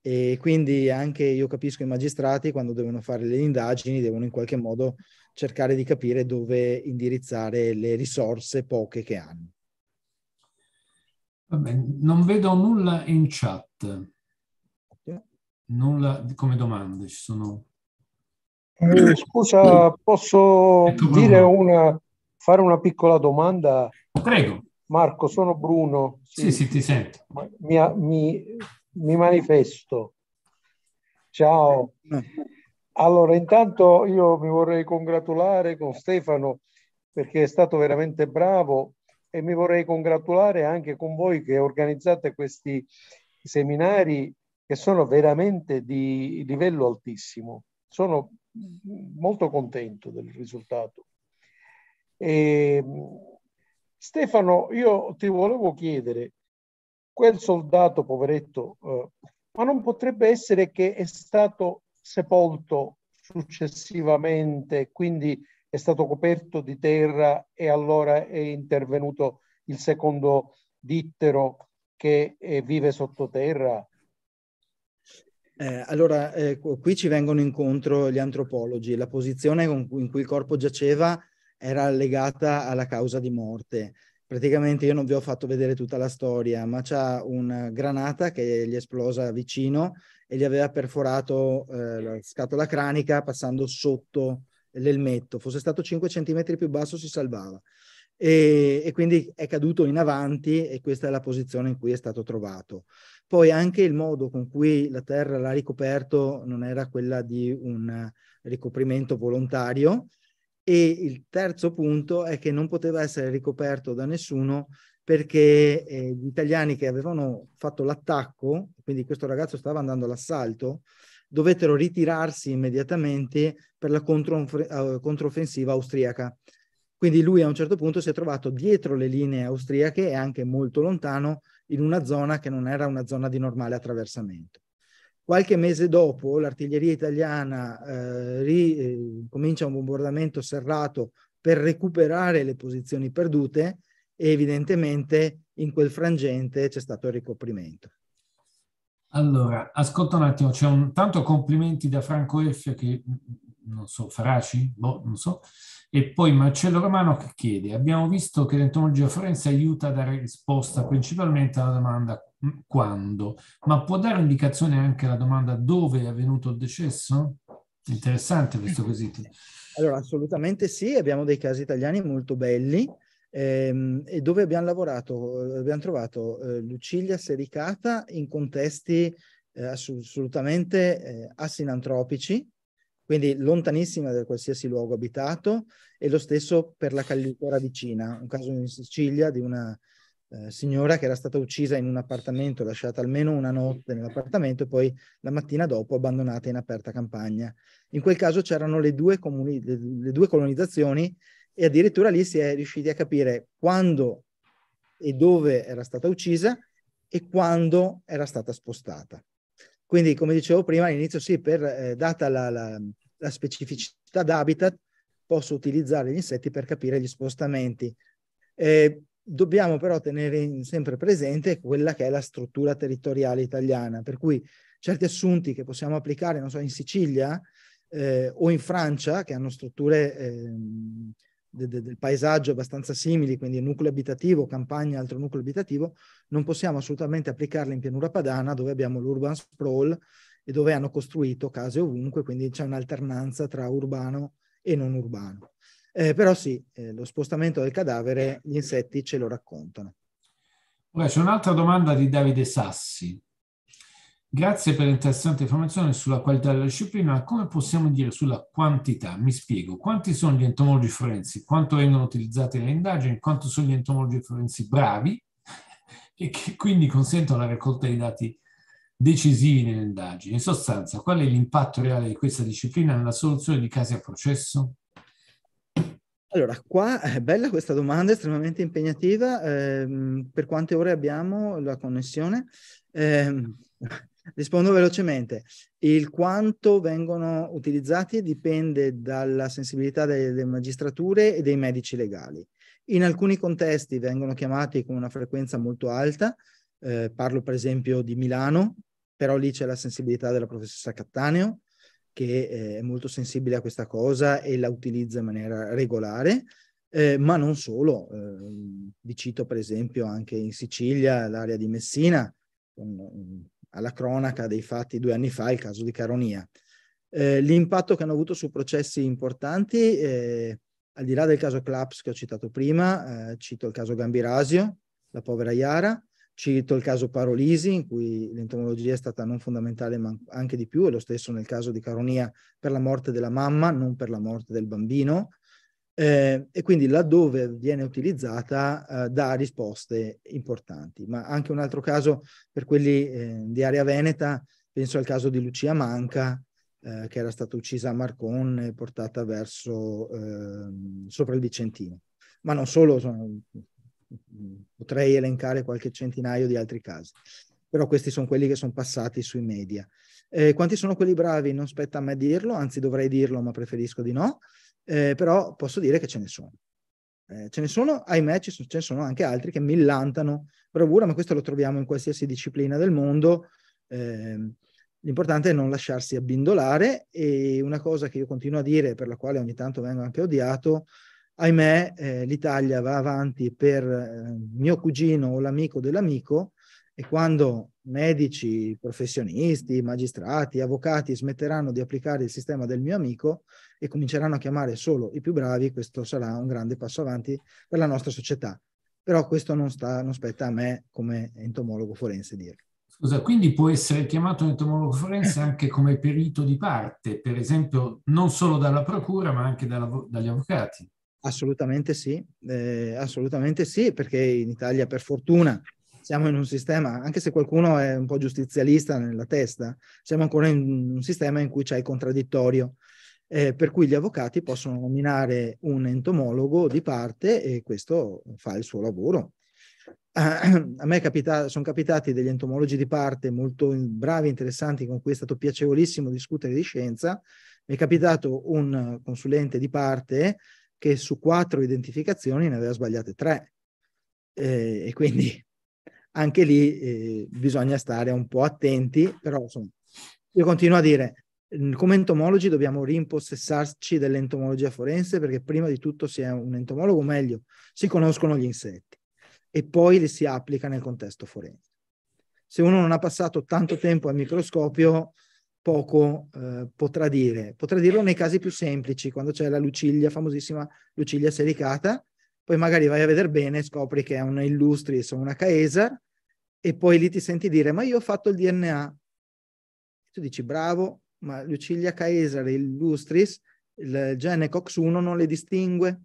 e quindi anche io capisco i magistrati quando devono fare le indagini devono in qualche modo cercare di capire dove indirizzare le risorse poche che hanno. Vabbè, non vedo nulla in chat nulla come domande, ci sono... Eh, scusa, posso ecco dire una, fare una piccola domanda? Prego. Marco, sono Bruno. Sì, sì, sì ti sento. Mi, mi, mi manifesto. Ciao. Eh. Allora, intanto io mi vorrei congratulare con Stefano perché è stato veramente bravo e mi vorrei congratulare anche con voi che organizzate questi seminari che sono veramente di livello altissimo. Sono molto contento del risultato. E, ehm, Stefano, io ti volevo chiedere, quel soldato poveretto, eh, ma non potrebbe essere che è stato sepolto successivamente, quindi è stato coperto di terra e allora è intervenuto il secondo dittero che eh, vive sottoterra eh, allora, eh, qui ci vengono incontro gli antropologi. La posizione cui, in cui il corpo giaceva era legata alla causa di morte. Praticamente io non vi ho fatto vedere tutta la storia, ma c'è una granata che gli è esplosa vicino e gli aveva perforato eh, la scatola cranica passando sotto l'elmetto. Fosse stato 5 cm più basso si salvava. E, e, quindi è caduto in avanti e questa è la posizione in cui è stato trovato. Poi anche il modo con cui la terra l'ha ricoperto non era quella di un ricoprimento volontario. E il terzo punto è che non poteva essere ricoperto da nessuno perché eh, gli italiani che avevano fatto l'attacco, quindi questo ragazzo stava andando all'assalto, dovettero ritirarsi immediatamente per la eh, controffensiva austriaca. Quindi lui a un certo punto si è trovato dietro le linee austriache e anche molto lontano in una zona che non era una zona di normale attraversamento. Qualche mese dopo l'artiglieria italiana eh, ri, eh, comincia un bombardamento serrato per recuperare le posizioni perdute e evidentemente in quel frangente c'è stato il ricoprimento. Allora, ascolta un attimo, c'è un tanto complimenti da Franco F che mm, mm, non so, Faraci, boh, non so, e poi Marcello Romano che chiede, abbiamo visto che l'entomologia forense aiuta a dare risposta principalmente alla domanda quando, ma può dare indicazione anche alla domanda dove è avvenuto il decesso? Interessante questo quesito. Allora, assolutamente sì, abbiamo dei casi italiani molto belli ehm, e dove abbiamo lavorato, eh, abbiamo trovato eh, Luciglia sericata in contesti eh, assolutamente eh, assinantropici, quindi lontanissima da qualsiasi luogo abitato e lo stesso per la Calliopora vicina, un caso in Sicilia di una eh, signora che era stata uccisa in un appartamento, lasciata almeno una notte nell'appartamento e poi la mattina dopo abbandonata in aperta campagna. In quel caso c'erano le due, comuni- le due colonizzazioni e addirittura lì si è riusciti a capire quando e dove era stata uccisa e quando era stata spostata. Quindi, come dicevo prima, all'inizio sì, per, eh, data la, la, la specificità d'habitat, posso utilizzare gli insetti per capire gli spostamenti. Eh, dobbiamo però tenere sempre presente quella che è la struttura territoriale italiana, per cui certi assunti che possiamo applicare, non so, in Sicilia eh, o in Francia, che hanno strutture... Eh, de, de, del paesaggio abbastanza simili, quindi nucleo abitativo, campagna, altro nucleo abitativo, non possiamo assolutamente applicarle in pianura padana dove abbiamo l'urban sprawl e dove hanno costruito case ovunque, quindi c'è un'alternanza tra urbano e non urbano. Eh, però sì, eh, lo spostamento del cadavere, gli insetti ce lo raccontano. Beh, c'è un'altra domanda di Davide Sassi. Grazie per l'interessante informazione sulla qualità della disciplina, come possiamo dire sulla quantità? Mi spiego, quanti sono gli entomologi forensi, quanto vengono utilizzati nelle indagini, quanto sono gli entomologi forensi bravi e che quindi consentono la raccolta di dati decisivi nelle indagini. In sostanza, qual è l'impatto reale di questa disciplina nella soluzione di casi a processo? Allora, qua è bella questa domanda, estremamente impegnativa. Eh, per quante ore abbiamo la connessione? Eh, Rispondo velocemente. Il quanto vengono utilizzati dipende dalla sensibilità delle, delle magistrature e dei medici legali. In alcuni contesti vengono chiamati con una frequenza molto alta, eh, parlo per esempio di Milano, però lì c'è la sensibilità della professoressa Cattaneo, che eh, è molto sensibile a questa cosa e la utilizza in maniera regolare, eh, ma non solo. Ehm, vi cito per esempio anche in Sicilia l'area di Messina, con alla cronaca dei fatti due anni fa, il caso di Caronia. Eh, l'impatto che hanno avuto su processi importanti, eh, al di là del caso Claps che ho citato prima, eh, cito il caso Gambirasio, la povera Iara, cito il caso Parolisi, in cui l'entomologia è stata non fondamentale ma anche di più, e lo stesso nel caso di Caronia per la morte della mamma, non per la morte del bambino, eh, e quindi laddove viene utilizzata eh, dà risposte importanti. Ma anche un altro caso per quelli eh, di area veneta, penso al caso di Lucia Manca, eh, che era stata uccisa a Marcon e portata verso ehm, sopra il Vicentino. Ma non solo, sono, potrei elencare qualche centinaio di altri casi, però questi sono quelli che sono passati sui media. Eh, quanti sono quelli bravi? Non spetta a me dirlo, anzi dovrei dirlo, ma preferisco di no eh, però posso dire che ce ne sono. Eh, ce ne sono, ahimè, ce ne sono anche altri che millantano bravura, ma questo lo troviamo in qualsiasi disciplina del mondo. Eh, l'importante è non lasciarsi abbindolare e una cosa che io continuo a dire, per la quale ogni tanto vengo anche odiato, ahimè eh, l'Italia va avanti per eh, mio cugino o l'amico dell'amico e quando medici, professionisti, magistrati, avvocati smetteranno di applicare il sistema del mio amico e cominceranno a chiamare solo i più bravi, questo sarà un grande passo avanti per la nostra società. Però questo non, sta, non spetta a me come entomologo forense dire. Scusa, quindi può essere chiamato entomologo forense anche come perito di parte, per esempio non solo dalla procura ma anche dalla, dagli avvocati? Assolutamente sì, eh, assolutamente sì, perché in Italia per fortuna siamo in un sistema, anche se qualcuno è un po' giustizialista nella testa, siamo ancora in un sistema in cui c'è il contraddittorio. Eh, per cui gli avvocati possono nominare un entomologo di parte e questo fa il suo lavoro. a me capita- sono capitati degli entomologi di parte molto bravi, interessanti, con cui è stato piacevolissimo discutere di scienza. Mi è capitato un consulente di parte che su quattro identificazioni ne aveva sbagliate tre. Eh, e quindi anche lì eh, bisogna stare un po' attenti, però insomma, io continuo a dire, mm, come entomologi dobbiamo rimpossessarci dell'entomologia forense perché prima di tutto si è un entomologo, meglio, si conoscono gli insetti e poi li si applica nel contesto forense. Se uno non ha passato tanto tempo al microscopio, poco eh, potrà dire. Potrà dirlo nei casi più semplici, quando c'è la luciglia, famosissima luciglia sericata, poi magari vai a vedere bene, scopri che è una illustris o una caesar, e poi lì ti senti dire ma io ho fatto il DNA. Tu dici bravo, ma Lucilia Caesare illustris, il gene COX1 non le distingue,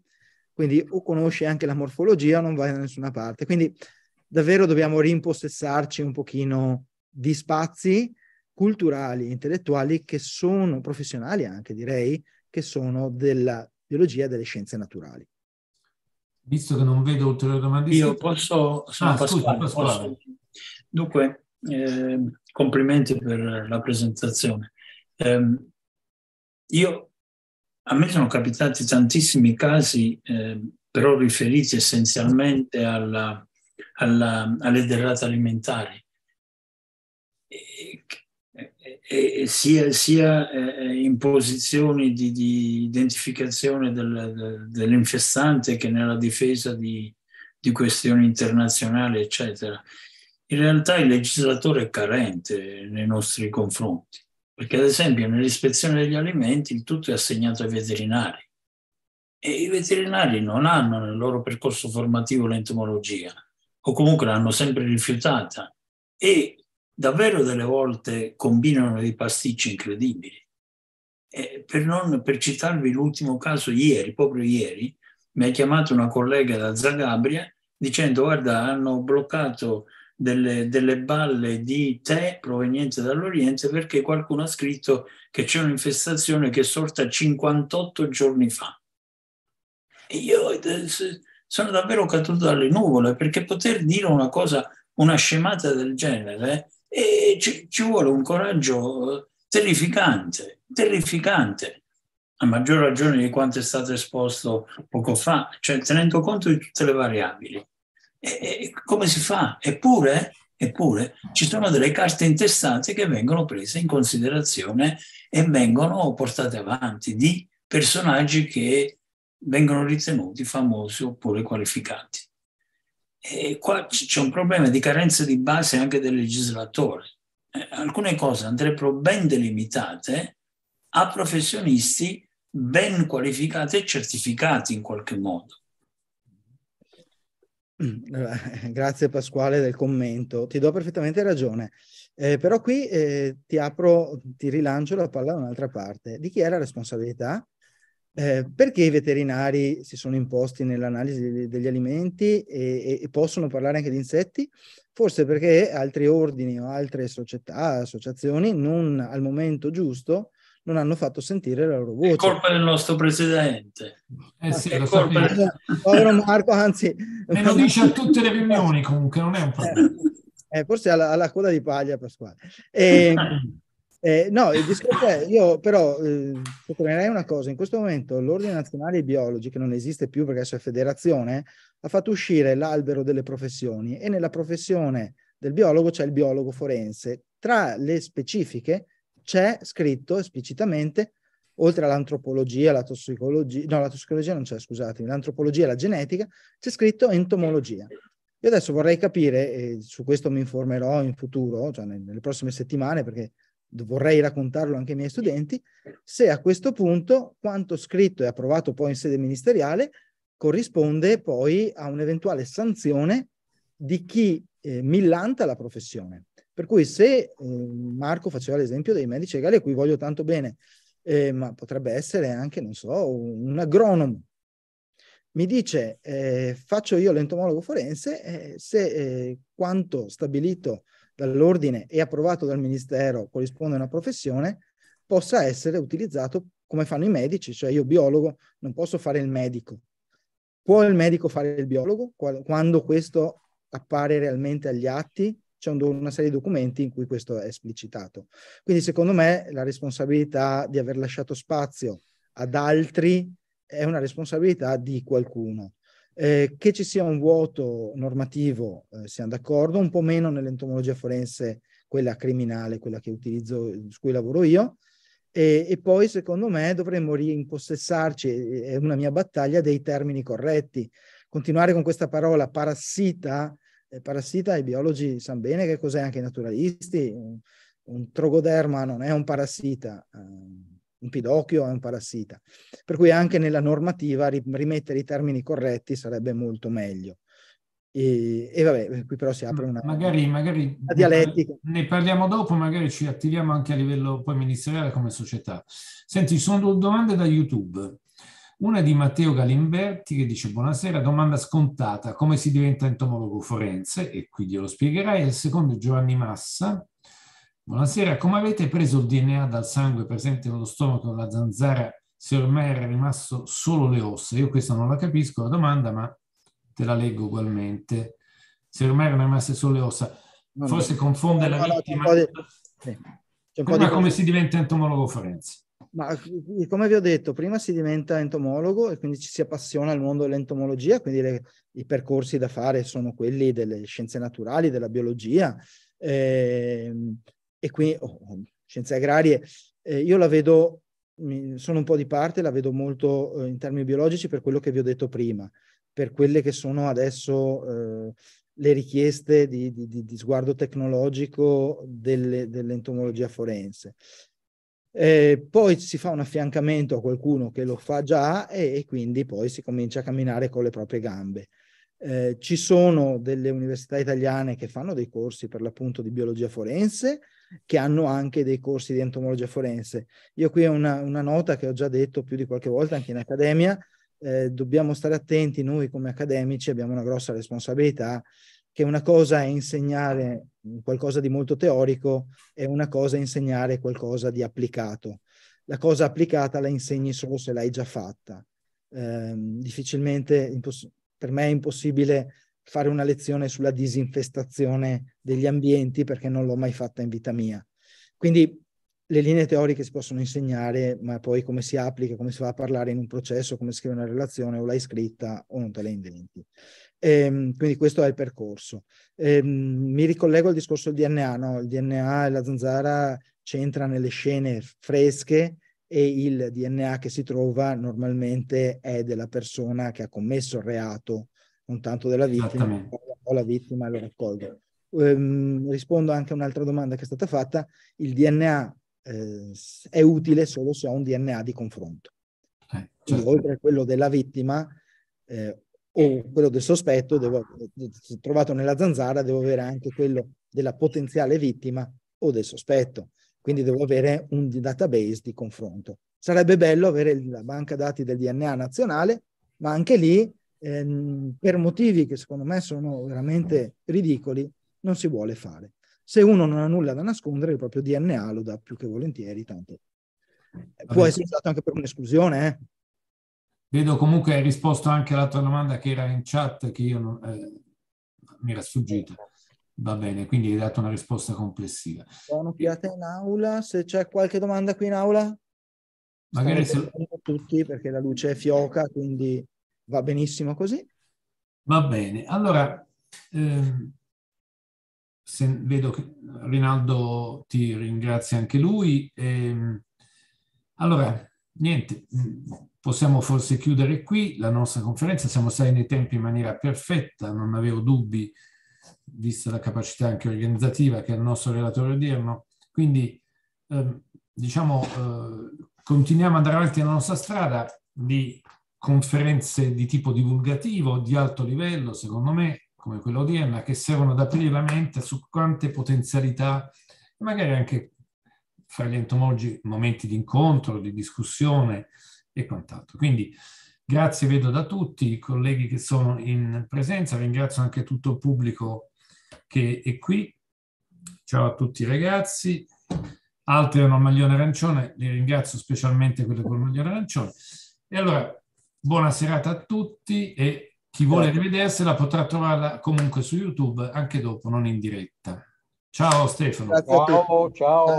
quindi o conosci anche la morfologia o non vai da nessuna parte. Quindi davvero dobbiamo rimpossessarci un pochino di spazi culturali, intellettuali che sono professionali anche direi, che sono della biologia e delle scienze naturali. Visto che non vedo ulteriori domande, io posso, ah, Pasquale, scusa, Pasquale. posso Dunque, eh, complimenti per la presentazione. Eh, io, a me sono capitati tantissimi casi, eh, però riferiti essenzialmente alla, alla, alle derrate alimentari, e, e, e sia, sia eh, in posizioni di, di identificazione del, del, dell'infestante che nella difesa di, di questioni internazionali, eccetera in realtà il legislatore è carente nei nostri confronti, perché ad esempio nell'ispezione degli alimenti il tutto è assegnato ai veterinari e i veterinari non hanno nel loro percorso formativo l'entomologia o comunque l'hanno sempre rifiutata e davvero delle volte combinano dei pasticci incredibili. Per, non, per, citarvi l'ultimo caso, ieri, proprio ieri, mi ha chiamato una collega da Zagabria dicendo guarda hanno bloccato delle, delle balle di tè proveniente dall'Oriente perché qualcuno ha scritto che c'è un'infestazione che è sorta 58 giorni fa. E io eh, sono davvero caduto dalle nuvole perché poter dire una cosa, una scemata del genere, eh, ci, ci vuole un coraggio eh, terrificante, terrificante a maggior ragione di quanto è stato esposto poco fa, cioè tenendo conto di tutte le variabili. E, e come si fa? Eppure, eppure ci sono delle carte intestate che vengono prese in considerazione e vengono portate avanti di personaggi che vengono ritenuti famosi oppure qualificati. E qua c'è un problema di carenza di base anche del legislatore. Eh, alcune cose andrebbero ben delimitate a professionisti ben qualificati e certificati in qualche modo. Mm, eh, grazie Pasquale del commento, ti do perfettamente ragione, eh, però qui eh, ti apro, ti rilancio la palla da un'altra parte. Di chi è la responsabilità? Eh, perché i veterinari si sono imposti nell'analisi degli alimenti e, e, possono parlare anche di insetti? Forse perché altri ordini o altre società, associazioni non al momento giusto non hanno fatto sentire la loro voce. È colpa del nostro presidente. Eh sì, è colpa del... Esatto. Povero Marco, anzi... Me lo dice a tutte le riunioni comunque, non è un problema. Eh, eh, forse alla, alla, coda di paglia Pasquale. Eh, eh, no, il discorso è, io però eh, sottolineerei una cosa, in questo momento l'Ordine Nazionale dei Biologi, che non esiste più perché adesso è federazione, ha fatto uscire l'albero delle professioni e nella professione del biologo c'è il biologo forense. Tra le specifiche c'è scritto esplicitamente, oltre all'antropologia, alla tossicologia, no, la tossicologia non c'è, scusatemi, l'antropologia e la genetica, c'è scritto entomologia. Io adesso vorrei capire, e su questo mi informerò in futuro, cioè nelle prossime settimane, perché vorrei raccontarlo anche ai miei studenti, se a questo punto quanto scritto e approvato poi in sede ministeriale corrisponde poi a un'eventuale sanzione di chi eh, millanta la professione. Per cui se eh, Marco faceva l'esempio dei medici legali a cui voglio tanto bene, eh, ma potrebbe essere anche, non so, un, un agronomo. Mi dice, eh, faccio io l'entomologo forense, eh, se eh, quanto stabilito dall'ordine e approvato dal Ministero corrisponde a una professione, possa essere utilizzato come fanno i medici, cioè io biologo non posso fare il medico. Può il medico fare il biologo quando questo appare realmente agli atti c'è una serie di documenti in cui questo è esplicitato. Quindi secondo me la responsabilità di aver lasciato spazio ad altri è una responsabilità di qualcuno. Eh, che ci sia un vuoto normativo, eh, siamo d'accordo, un po' meno nell'entomologia forense, quella criminale, quella che utilizzo, su cui lavoro io, e, e, poi secondo me dovremmo rimpossessarci, è una mia battaglia, dei termini corretti. Continuare con questa parola parassita parassita i biologi sanno bene che cos'è anche i naturalisti, un, un trogoderma non è un parassita, eh, un pidocchio è un parassita. Per cui anche nella normativa rimettere i termini corretti sarebbe molto meglio. E, e, vabbè, qui però si apre una, magari, magari una dialettica. Ne parliamo dopo, magari ci attiviamo anche a livello poi ministeriale come società. Senti, sono domande da YouTube. Una di Matteo Galimberti che dice buonasera, domanda scontata, come si diventa entomologo forense? E qui glielo spiegherai. E il secondo è Giovanni Massa. Buonasera, come avete preso il DNA dal sangue presente nello stomaco della zanzara se ormai era rimasto solo le ossa? Io questa non la capisco la domanda, ma te la leggo ugualmente. Se ormai erano rimaste solo le ossa, forse confonde la vittima. Allora, sì. Eh, ma come si diventa entomologo forense? ma eh, come vi ho detto, prima si diventa entomologo e quindi ci si appassiona al mondo dell'entomologia, quindi le, i percorsi da fare sono quelli delle scienze naturali, della biologia eh, e qui oh, oh, scienze agrarie. Eh, io la vedo, sono un po' di parte, la vedo molto eh, in termini biologici per quello che vi ho detto prima, per quelle che sono adesso eh, le richieste di, di, di, sguardo tecnologico delle, dell'entomologia forense. Eh, poi si fa un affiancamento a qualcuno che lo fa già e, e quindi poi si comincia a camminare con le proprie gambe. Eh, ci sono delle università italiane che fanno dei corsi per l'appunto di biologia forense, che hanno anche dei corsi di entomologia forense. Io qui ho una, una nota che ho già detto più di qualche volta anche in accademia, eh, dobbiamo stare attenti noi come accademici, abbiamo una grossa responsabilità che una cosa è insegnare qualcosa di molto teorico e una cosa è insegnare qualcosa di applicato. La cosa applicata la insegni solo se l'hai già fatta. Eh, difficilmente, imposs- per me è impossibile fare una lezione sulla disinfestazione degli ambienti perché non l'ho mai fatta in vita mia. Quindi le linee teoriche si possono insegnare, ma poi come si applica, come si va a parlare in un processo, come scrivere una relazione, o l'hai scritta o non te la inventi. Ehm, quindi questo è il percorso. Ehm, mi ricollego al discorso del DNA, no? il DNA e la zanzara c'entra nelle scene fresche e il DNA che si trova normalmente è della persona che ha commesso il reato, non tanto della vittima, o la vittima lo raccolgo. Ehm, rispondo anche a un'altra domanda che è stata fatta, il DNA eh, è utile solo se ho un DNA di confronto. Eh, certo. oltre a quello della vittima, eh, e quello del sospetto, devo, trovato nella zanzara, devo avere anche quello della potenziale vittima o del sospetto. Quindi devo avere un database di confronto. Sarebbe bello avere la banca dati del DNA nazionale, ma anche lì, ehm, per motivi che secondo me sono veramente ridicoli, non si vuole fare. Se uno non ha nulla da nascondere, il proprio DNA lo dà più che volentieri, tanto. Eh, può essere usato anche per un'esclusione, eh? Vedo comunque hai risposto anche all'altra domanda che era in chat, che io non, eh, mi era sfuggita. Va bene, quindi hai dato una risposta complessiva. Do un'occhiata in aula, se c'è qualche domanda qui in aula. Magari se... tutti perché la luce è fioca, quindi va benissimo così. Va bene, allora eh, se, vedo che Rinaldo ti ringrazia anche lui. Eh, allora, niente, possiamo forse chiudere qui la nostra conferenza, siamo stati nei tempi in maniera perfetta, non avevo dubbi, vista la capacità anche organizzativa che ha il nostro relatore odierno. Quindi, eh, diciamo, eh, continuiamo ad andare avanti nella nostra strada di conferenze di tipo divulgativo, di alto livello, secondo me, come quella odierna, che servono ad aprire la mente su quante potenzialità, magari anche fra gli entomologi momenti di incontro, di discussione e quant'altro. Quindi grazie vedo da tutti i colleghi che sono in presenza, ringrazio anche tutto il pubblico che è qui. Ciao a tutti i ragazzi. Altri hanno il maglione arancione, li ringrazio specialmente quelli con il maglione arancione. E allora, buona serata a tutti e chi vuole rivedersela potrà trovarla comunque su YouTube anche dopo, non in diretta. Ciao Stefano. Ciao, ciao.